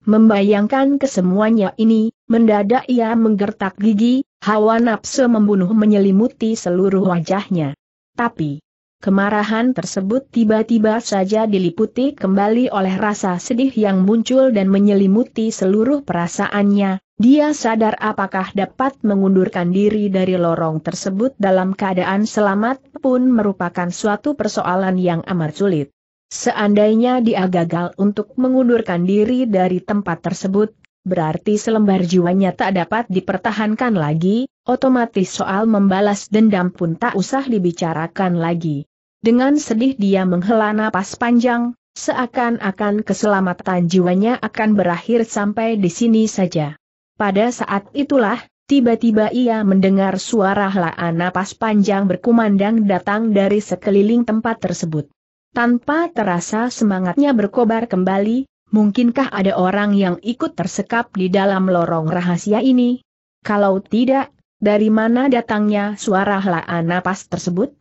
Membayangkan kesemuanya ini, mendadak ia menggertak gigi, hawa nafsu membunuh menyelimuti seluruh wajahnya. Tapi, Kemarahan tersebut tiba-tiba saja diliputi kembali oleh rasa sedih yang muncul dan menyelimuti seluruh perasaannya, dia sadar apakah dapat mengundurkan diri dari lorong tersebut dalam keadaan selamat pun merupakan suatu persoalan yang amat sulit. Seandainya dia gagal untuk mengundurkan diri dari tempat tersebut, berarti selembar jiwanya tak dapat dipertahankan lagi, otomatis soal membalas dendam pun tak usah dibicarakan lagi. Dengan sedih dia menghela napas panjang, seakan-akan keselamatan jiwanya akan berakhir sampai di sini saja. Pada saat itulah, tiba-tiba ia mendengar suara helaan napas panjang berkumandang datang dari sekeliling tempat tersebut. Tanpa terasa semangatnya berkobar kembali, mungkinkah ada orang yang ikut tersekap di dalam lorong rahasia ini? Kalau tidak, dari mana datangnya suara helaan napas tersebut?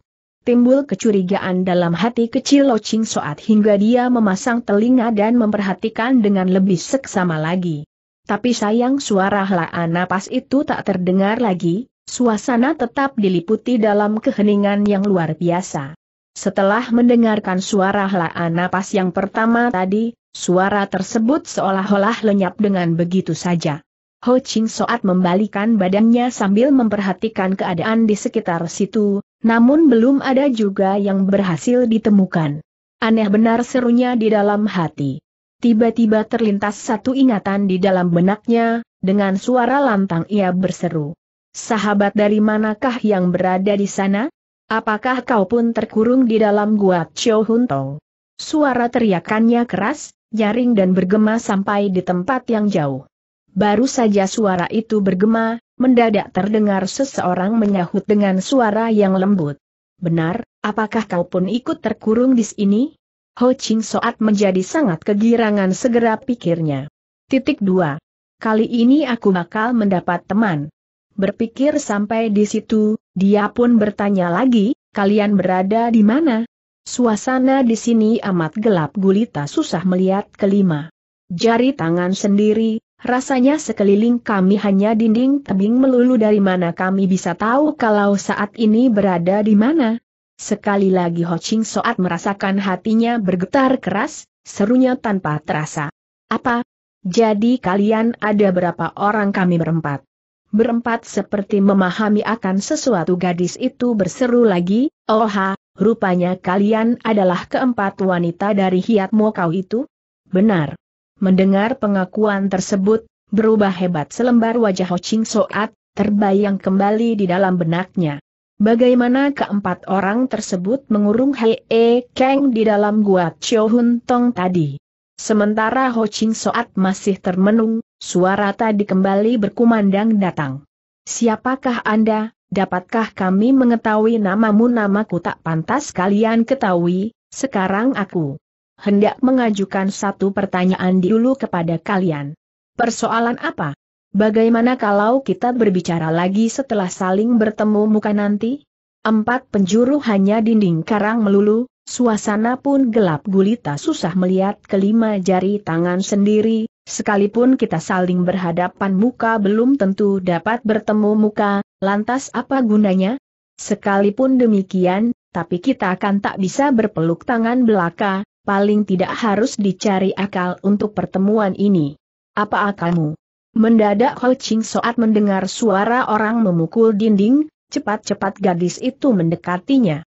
timbul kecurigaan dalam hati kecil Lo Ching Soat hingga dia memasang telinga dan memperhatikan dengan lebih seksama lagi. Tapi sayang suara helaan napas itu tak terdengar lagi, suasana tetap diliputi dalam keheningan yang luar biasa. Setelah mendengarkan suara helaan napas yang pertama tadi, suara tersebut seolah-olah lenyap dengan begitu saja. Ho Ching Soat membalikan badannya sambil memperhatikan keadaan di sekitar situ, namun belum ada juga yang berhasil ditemukan. Aneh benar serunya di dalam hati. Tiba-tiba terlintas satu ingatan di dalam benaknya, dengan suara lantang ia berseru. Sahabat dari manakah yang berada di sana? Apakah kau pun terkurung di dalam gua Chio Hun Tong? Suara teriakannya keras, nyaring dan bergema sampai di tempat yang jauh. Baru saja suara itu bergema, Mendadak terdengar seseorang menyahut dengan suara yang lembut. Benar, apakah kau pun ikut terkurung di sini? Ho Ching Soat menjadi sangat kegirangan segera pikirnya. Titik 2. Kali ini aku bakal mendapat teman. Berpikir sampai di situ, dia pun bertanya lagi, kalian berada di mana? Suasana di sini amat gelap gulita susah melihat kelima. Jari tangan sendiri, Rasanya sekeliling kami hanya dinding tebing melulu dari mana kami bisa tahu kalau saat ini berada di mana. Sekali lagi Ho Ching Soat merasakan hatinya bergetar keras, serunya tanpa terasa. Apa? Jadi kalian ada berapa orang kami berempat? Berempat seperti memahami akan sesuatu gadis itu berseru lagi, Oha, rupanya kalian adalah keempat wanita dari Hiat Mokau itu? Benar. Mendengar pengakuan tersebut, berubah hebat selembar wajah Ho Ching Soat, terbayang kembali di dalam benaknya. Bagaimana keempat orang tersebut mengurung Hei e Kang di dalam gua Chiu Hun Tong tadi. Sementara Ho Ching Soat masih termenung, suara tadi kembali berkumandang datang. Siapakah Anda, dapatkah kami mengetahui namamu namaku tak pantas kalian ketahui, sekarang aku hendak mengajukan satu pertanyaan dulu kepada kalian. Persoalan apa? Bagaimana kalau kita berbicara lagi setelah saling bertemu muka nanti? Empat penjuru hanya dinding karang melulu, suasana pun gelap gulita susah melihat kelima jari tangan sendiri, sekalipun kita saling berhadapan muka belum tentu dapat bertemu muka, lantas apa gunanya? Sekalipun demikian, tapi kita akan tak bisa berpeluk tangan belaka, paling tidak harus dicari akal untuk pertemuan ini. Apa akalmu? Mendadak Ho Ching Soat mendengar suara orang memukul dinding, cepat-cepat gadis itu mendekatinya.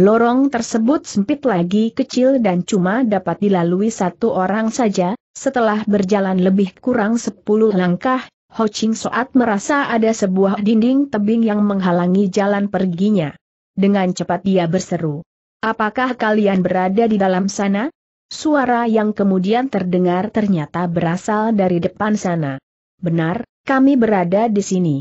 Lorong tersebut sempit lagi kecil dan cuma dapat dilalui satu orang saja, setelah berjalan lebih kurang sepuluh langkah, Ho Ching Soat merasa ada sebuah dinding tebing yang menghalangi jalan perginya. Dengan cepat dia berseru. Apakah kalian berada di dalam sana? Suara yang kemudian terdengar ternyata berasal dari depan sana. Benar, kami berada di sini.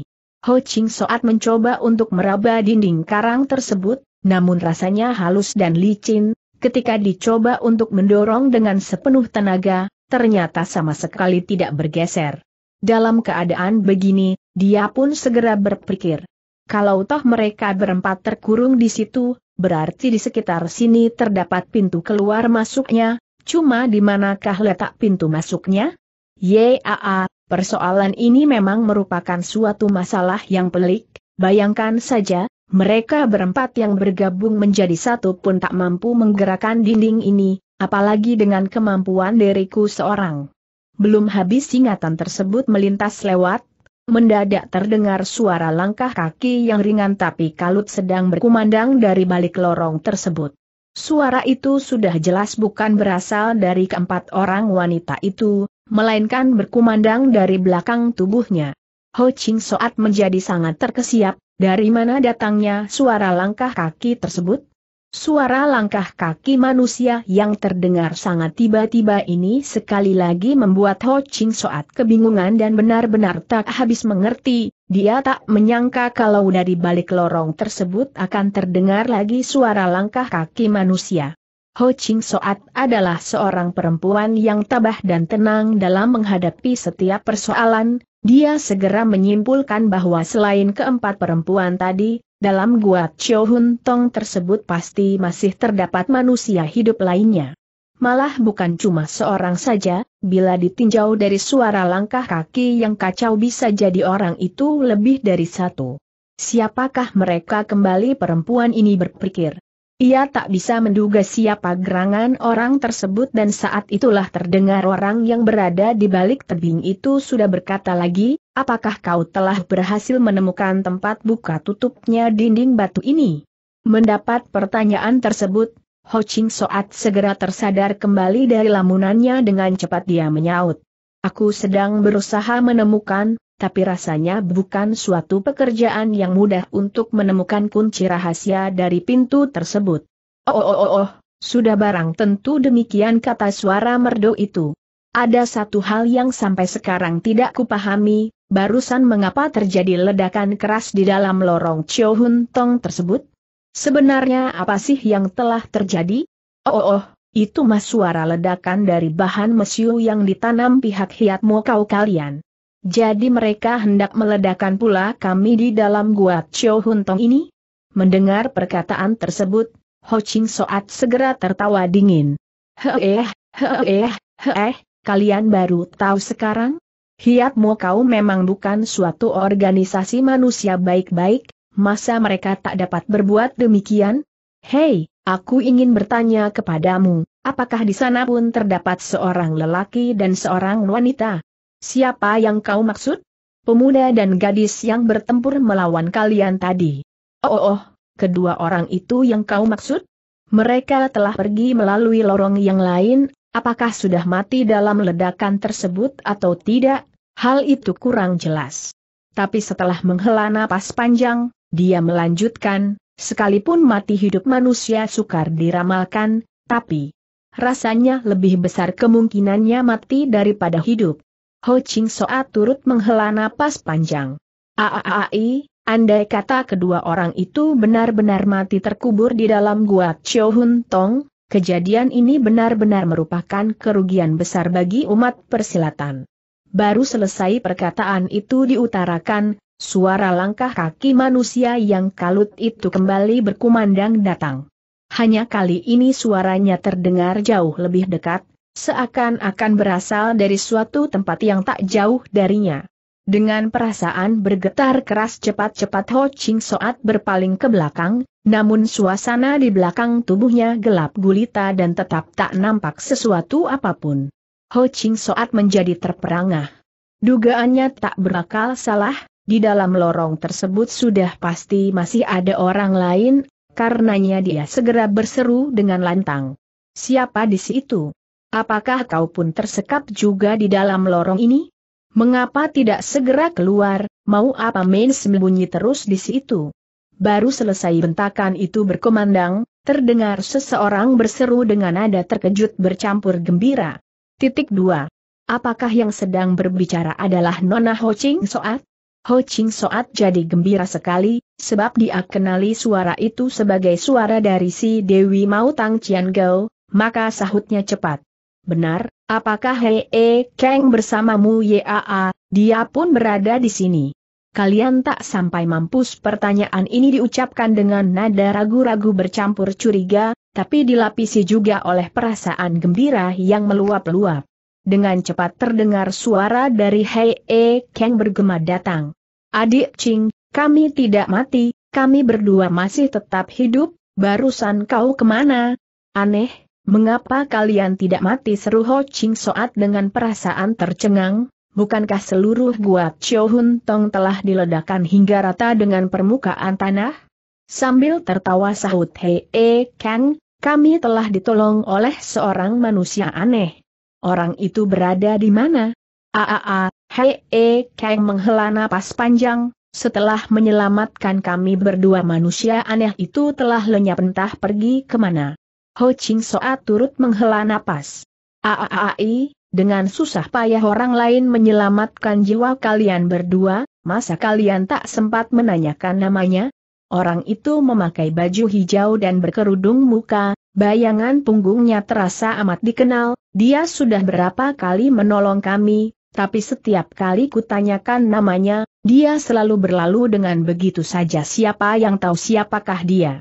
Ho Ching Soat mencoba untuk meraba dinding karang tersebut, namun rasanya halus dan licin, ketika dicoba untuk mendorong dengan sepenuh tenaga, ternyata sama sekali tidak bergeser. Dalam keadaan begini, dia pun segera berpikir. Kalau toh mereka berempat terkurung di situ, berarti di sekitar sini terdapat pintu keluar masuknya, cuma di manakah letak pintu masuknya? Yaa, persoalan ini memang merupakan suatu masalah yang pelik, bayangkan saja, mereka berempat yang bergabung menjadi satu pun tak mampu menggerakkan dinding ini, apalagi dengan kemampuan diriku seorang. Belum habis ingatan tersebut melintas lewat, mendadak terdengar suara langkah kaki yang ringan tapi kalut sedang berkumandang dari balik lorong tersebut. Suara itu sudah jelas bukan berasal dari keempat orang wanita itu, melainkan berkumandang dari belakang tubuhnya. Ho Ching Soat menjadi sangat terkesiap, dari mana datangnya suara langkah kaki tersebut? Suara langkah kaki manusia yang terdengar sangat tiba-tiba ini sekali lagi membuat Ho Ching Soat kebingungan dan benar-benar tak habis mengerti, dia tak menyangka kalau dari balik lorong tersebut akan terdengar lagi suara langkah kaki manusia. Ho Ching Soat adalah seorang perempuan yang tabah dan tenang dalam menghadapi setiap persoalan, dia segera menyimpulkan bahwa selain keempat perempuan tadi, dalam gua Chio Hun Tong tersebut pasti masih terdapat manusia hidup lainnya. Malah bukan cuma seorang saja, bila ditinjau dari suara langkah kaki yang kacau bisa jadi orang itu lebih dari satu. Siapakah mereka kembali perempuan ini berpikir. Ia tak bisa menduga siapa gerangan orang tersebut dan saat itulah terdengar orang yang berada di balik tebing itu sudah berkata lagi, Apakah kau telah berhasil menemukan tempat buka tutupnya dinding batu ini? Mendapat pertanyaan tersebut, Ho Ching Soat segera tersadar kembali dari lamunannya dengan cepat dia menyaut. Aku sedang berusaha menemukan, tapi rasanya bukan suatu pekerjaan yang mudah untuk menemukan kunci rahasia dari pintu tersebut. Oh oh oh oh, sudah barang tentu demikian kata suara merdu itu. Ada satu hal yang sampai sekarang tidak kupahami, barusan mengapa terjadi ledakan keras di dalam lorong Chio Hun Tong tersebut? Sebenarnya apa sih yang telah terjadi? Oh, oh, oh itu mas suara ledakan dari bahan mesiu yang ditanam pihak hiat kau kalian. Jadi mereka hendak meledakkan pula kami di dalam gua Chio Hun Tong ini? Mendengar perkataan tersebut, Ho Ching Soat segera tertawa dingin. he eh, he eh, eh kalian baru tahu sekarang? Mo kau memang bukan suatu organisasi manusia baik-baik, masa mereka tak dapat berbuat demikian? Hei, aku ingin bertanya kepadamu, apakah di sana pun terdapat seorang lelaki dan seorang wanita? Siapa yang kau maksud? Pemuda dan gadis yang bertempur melawan kalian tadi. Oh, oh, oh kedua orang itu yang kau maksud? Mereka telah pergi melalui lorong yang lain, apakah sudah mati dalam ledakan tersebut atau tidak? Hal itu kurang jelas. Tapi setelah menghela napas panjang, dia melanjutkan, sekalipun mati hidup manusia sukar diramalkan, tapi rasanya lebih besar kemungkinannya mati daripada hidup. Ho Ching Soa turut menghela napas panjang. Aaai, andai kata kedua orang itu benar-benar mati terkubur di dalam gua Chou Hun Tong, kejadian ini benar-benar merupakan kerugian besar bagi umat persilatan. Baru selesai perkataan itu diutarakan, suara langkah kaki manusia yang kalut itu kembali berkumandang datang. Hanya kali ini suaranya terdengar jauh lebih dekat, seakan-akan berasal dari suatu tempat yang tak jauh darinya. Dengan perasaan bergetar keras cepat-cepat Ho Ching Soat berpaling ke belakang, namun suasana di belakang tubuhnya gelap gulita dan tetap tak nampak sesuatu apapun. Ho Ching Soat menjadi terperangah. Dugaannya tak berakal salah, di dalam lorong tersebut sudah pasti masih ada orang lain, karenanya dia segera berseru dengan lantang. Siapa di situ? Apakah kau pun tersekap juga di dalam lorong ini? Mengapa tidak segera keluar, mau apa main sembunyi terus di situ? Baru selesai bentakan itu berkumandang, terdengar seseorang berseru dengan nada terkejut bercampur gembira. Titik 2. Apakah yang sedang berbicara adalah Nona Ho Ching Soat? Ho Ching Soat jadi gembira sekali, sebab dia kenali suara itu sebagai suara dari si Dewi Mau Tang Cian Gao, maka sahutnya cepat. Benar, apakah Hei e Kang bersamamu Yaa, dia pun berada di sini? Kalian tak sampai mampus pertanyaan ini diucapkan dengan nada ragu-ragu bercampur curiga, tapi dilapisi juga oleh perasaan gembira yang meluap-luap. Dengan cepat terdengar suara dari Hei E Kang bergema datang. Adik Ching, kami tidak mati, kami berdua masih tetap hidup, barusan kau kemana? Aneh, mengapa kalian tidak mati seru Ho Ching Soat dengan perasaan tercengang, bukankah seluruh gua Chio Hun Tong telah diledakkan hingga rata dengan permukaan tanah? Sambil tertawa sahut Hei E Kang, kami telah ditolong oleh seorang manusia aneh. Orang itu berada di mana? Aaa, hei, e, Kang menghela napas panjang, setelah menyelamatkan kami berdua manusia aneh itu telah lenyap entah pergi kemana. Ho Ching Soat turut menghela napas. Aaai, dengan susah payah orang lain menyelamatkan jiwa kalian berdua, masa kalian tak sempat menanyakan namanya? Orang itu memakai baju hijau dan berkerudung muka, bayangan punggungnya terasa amat dikenal, dia sudah berapa kali menolong kami, tapi setiap kali kutanyakan namanya, dia selalu berlalu dengan begitu saja siapa yang tahu siapakah dia.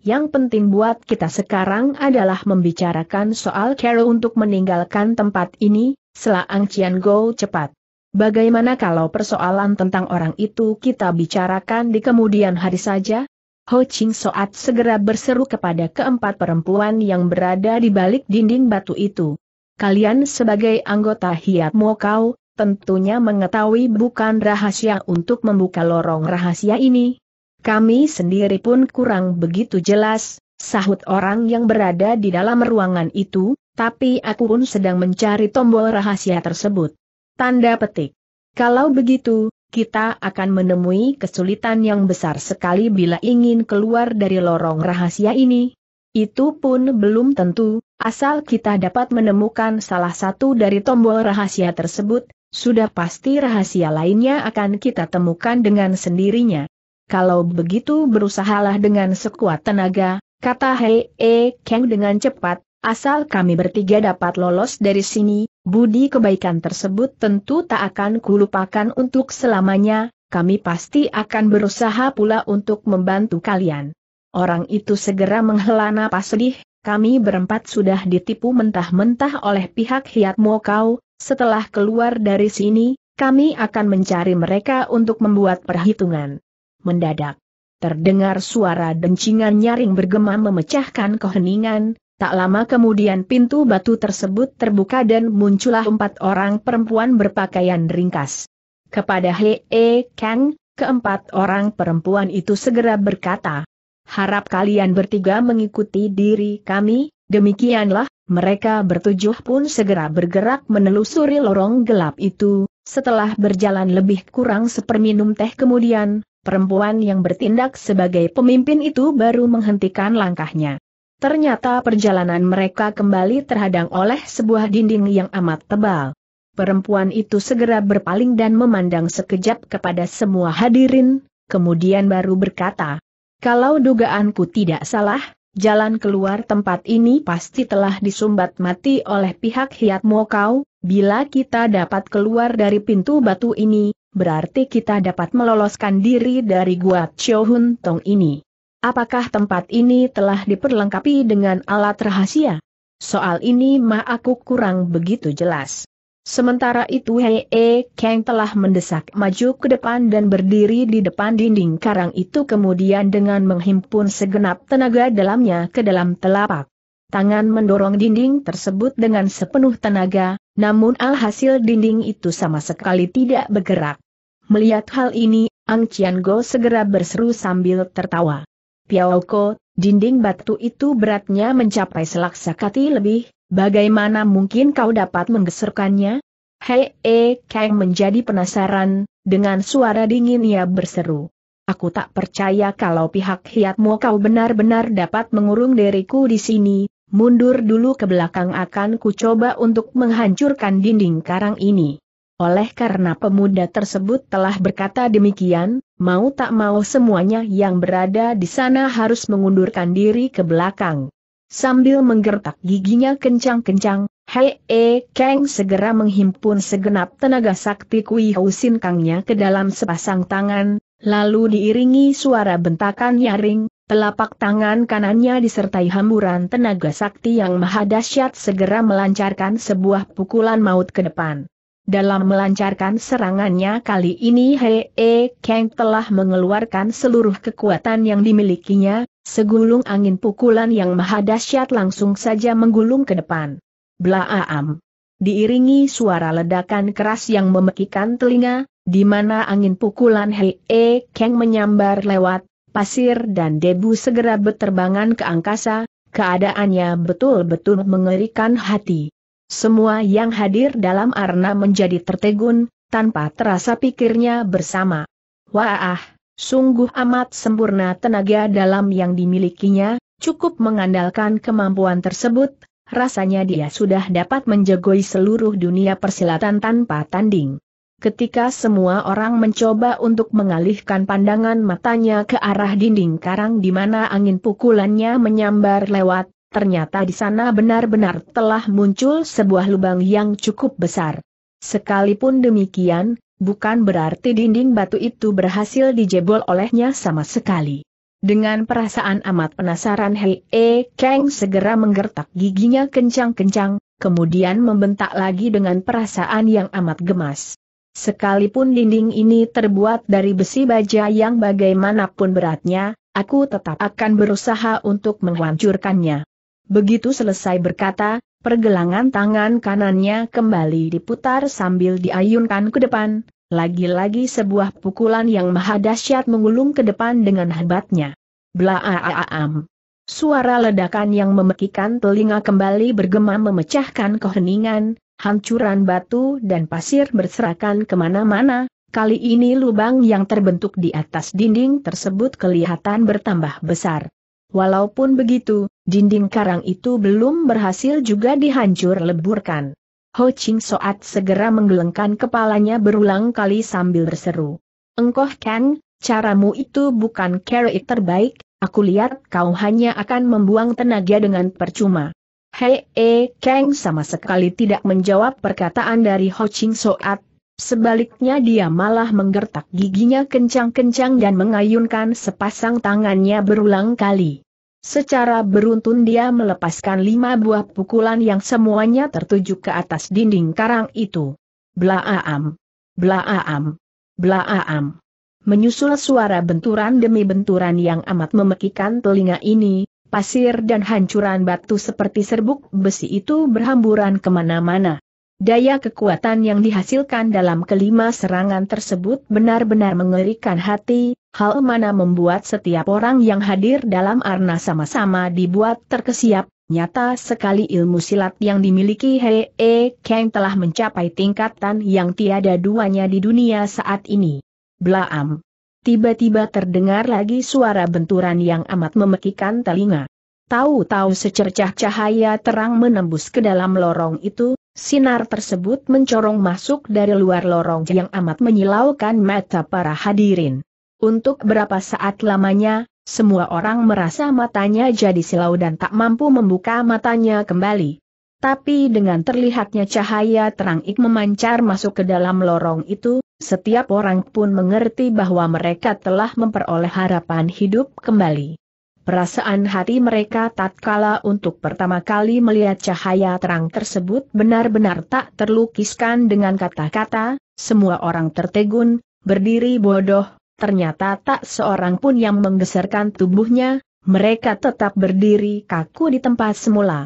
Yang penting buat kita sekarang adalah membicarakan soal Carol untuk meninggalkan tempat ini, Selang Cian Go cepat. Bagaimana kalau persoalan tentang orang itu kita bicarakan di kemudian hari saja? Ho Ching Soat segera berseru kepada keempat perempuan yang berada di balik dinding batu itu. Kalian sebagai anggota Hiat Mokau, tentunya mengetahui bukan rahasia untuk membuka lorong rahasia ini. Kami sendiri pun kurang begitu jelas, sahut orang yang berada di dalam ruangan itu, tapi aku pun sedang mencari tombol rahasia tersebut. Tanda petik. Kalau begitu, kita akan menemui kesulitan yang besar sekali bila ingin keluar dari lorong rahasia ini. Itu pun belum tentu, asal kita dapat menemukan salah satu dari tombol rahasia tersebut, sudah pasti rahasia lainnya akan kita temukan dengan sendirinya. Kalau begitu berusahalah dengan sekuat tenaga, kata Hei E Kang dengan cepat, asal kami bertiga dapat lolos dari sini, Budi kebaikan tersebut tentu tak akan kulupakan untuk selamanya, kami pasti akan berusaha pula untuk membantu kalian. Orang itu segera menghela napas sedih, kami berempat sudah ditipu mentah-mentah oleh pihak Hiat Mokau, setelah keluar dari sini, kami akan mencari mereka untuk membuat perhitungan. Mendadak, terdengar suara dencingan nyaring bergema memecahkan keheningan, Tak lama kemudian pintu batu tersebut terbuka dan muncullah empat orang perempuan berpakaian ringkas. Kepada Hee -e Kang, keempat orang perempuan itu segera berkata, Harap kalian bertiga mengikuti diri kami, demikianlah, mereka bertujuh pun segera bergerak menelusuri lorong gelap itu, setelah berjalan lebih kurang seperminum teh kemudian, perempuan yang bertindak sebagai pemimpin itu baru menghentikan langkahnya. Ternyata perjalanan mereka kembali terhadang oleh sebuah dinding yang amat tebal. Perempuan itu segera berpaling dan memandang sekejap kepada semua hadirin, kemudian baru berkata, Kalau dugaanku tidak salah, jalan keluar tempat ini pasti telah disumbat mati oleh pihak Hiat Mokau, bila kita dapat keluar dari pintu batu ini, berarti kita dapat meloloskan diri dari Gua Chiohun Tong ini. Apakah tempat ini telah diperlengkapi dengan alat rahasia? Soal ini mah aku kurang begitu jelas. Sementara itu Hei e Kang telah mendesak maju ke depan dan berdiri di depan dinding karang itu kemudian dengan menghimpun segenap tenaga dalamnya ke dalam telapak. Tangan mendorong dinding tersebut dengan sepenuh tenaga, namun alhasil dinding itu sama sekali tidak bergerak. Melihat hal ini, Ang Chian Go segera berseru sambil tertawa. Piaoko, dinding batu itu beratnya mencapai selaksa kati lebih, bagaimana mungkin kau dapat menggeserkannya? Hei, e, Kang menjadi penasaran, dengan suara dingin ia berseru. Aku tak percaya kalau pihak hiatmu kau benar-benar dapat mengurung diriku di sini, mundur dulu ke belakang akan ku coba untuk menghancurkan dinding karang ini. Oleh karena pemuda tersebut telah berkata demikian, mau tak mau semuanya yang berada di sana harus mengundurkan diri ke belakang. Sambil menggertak giginya kencang-kencang, Hei E Kang segera menghimpun segenap tenaga sakti Kui Husin Kangnya ke dalam sepasang tangan, lalu diiringi suara bentakan nyaring, telapak tangan kanannya disertai hamburan tenaga sakti yang maha dahsyat segera melancarkan sebuah pukulan maut ke depan. Dalam melancarkan serangannya kali ini Hei e Kang telah mengeluarkan seluruh kekuatan yang dimilikinya, segulung angin pukulan yang maha dahsyat langsung saja menggulung ke depan. Blaam! Diiringi suara ledakan keras yang memekikan telinga, di mana angin pukulan Hei e Kang menyambar lewat, pasir dan debu segera berterbangan ke angkasa, keadaannya betul-betul mengerikan hati. Semua yang hadir dalam arena menjadi tertegun, tanpa terasa pikirnya bersama. Wah, sungguh amat sempurna tenaga dalam yang dimilikinya, cukup mengandalkan kemampuan tersebut, rasanya dia sudah dapat menjegoi seluruh dunia persilatan tanpa tanding. Ketika semua orang mencoba untuk mengalihkan pandangan matanya ke arah dinding karang di mana angin pukulannya menyambar lewat, ternyata di sana benar-benar telah muncul sebuah lubang yang cukup besar. Sekalipun demikian, bukan berarti dinding batu itu berhasil dijebol olehnya sama sekali. Dengan perasaan amat penasaran Hei E Kang segera menggertak giginya kencang-kencang, kemudian membentak lagi dengan perasaan yang amat gemas. Sekalipun dinding ini terbuat dari besi baja yang bagaimanapun beratnya, aku tetap akan berusaha untuk menghancurkannya. Begitu selesai berkata, pergelangan tangan kanannya kembali diputar sambil diayunkan ke depan, lagi-lagi sebuah pukulan yang maha dahsyat mengulung ke depan dengan hebatnya. Blaaam. Suara ledakan yang memekikan telinga kembali bergema memecahkan keheningan, hancuran batu dan pasir berserakan kemana-mana, kali ini lubang yang terbentuk di atas dinding tersebut kelihatan bertambah besar. Walaupun begitu, Dinding karang itu belum berhasil juga dihancur leburkan. Ho Ching Soat segera menggelengkan kepalanya berulang kali sambil berseru. Engkoh kan, caramu itu bukan carry terbaik, aku lihat kau hanya akan membuang tenaga dengan percuma. Hei, eh, Kang sama sekali tidak menjawab perkataan dari Ho Ching Soat. Sebaliknya dia malah menggertak giginya kencang-kencang dan mengayunkan sepasang tangannya berulang kali. Secara beruntun dia melepaskan lima buah pukulan yang semuanya tertuju ke atas dinding karang itu. Blaaam! Blaaam! Blaaam! Menyusul suara benturan demi benturan yang amat memekikan telinga ini, pasir dan hancuran batu seperti serbuk besi itu berhamburan kemana-mana. Daya kekuatan yang dihasilkan dalam kelima serangan tersebut benar-benar mengerikan hati, hal mana membuat setiap orang yang hadir dalam arna sama-sama dibuat terkesiap, nyata sekali ilmu silat yang dimiliki Hee e Kang telah mencapai tingkatan yang tiada duanya di dunia saat ini. Blaam. Tiba-tiba terdengar lagi suara benturan yang amat memekikan telinga. Tahu-tahu secercah cahaya terang menembus ke dalam lorong itu, Sinar tersebut mencorong masuk dari luar lorong yang amat menyilaukan mata para hadirin. Untuk berapa saat lamanya, semua orang merasa matanya jadi silau dan tak mampu membuka matanya kembali. Tapi dengan terlihatnya cahaya terang ik memancar masuk ke dalam lorong itu, setiap orang pun mengerti bahwa mereka telah memperoleh harapan hidup kembali. Perasaan hati mereka tatkala untuk pertama kali melihat cahaya terang tersebut benar-benar tak terlukiskan dengan kata-kata, semua orang tertegun, berdiri bodoh, ternyata tak seorang pun yang menggeserkan tubuhnya, mereka tetap berdiri kaku di tempat semula.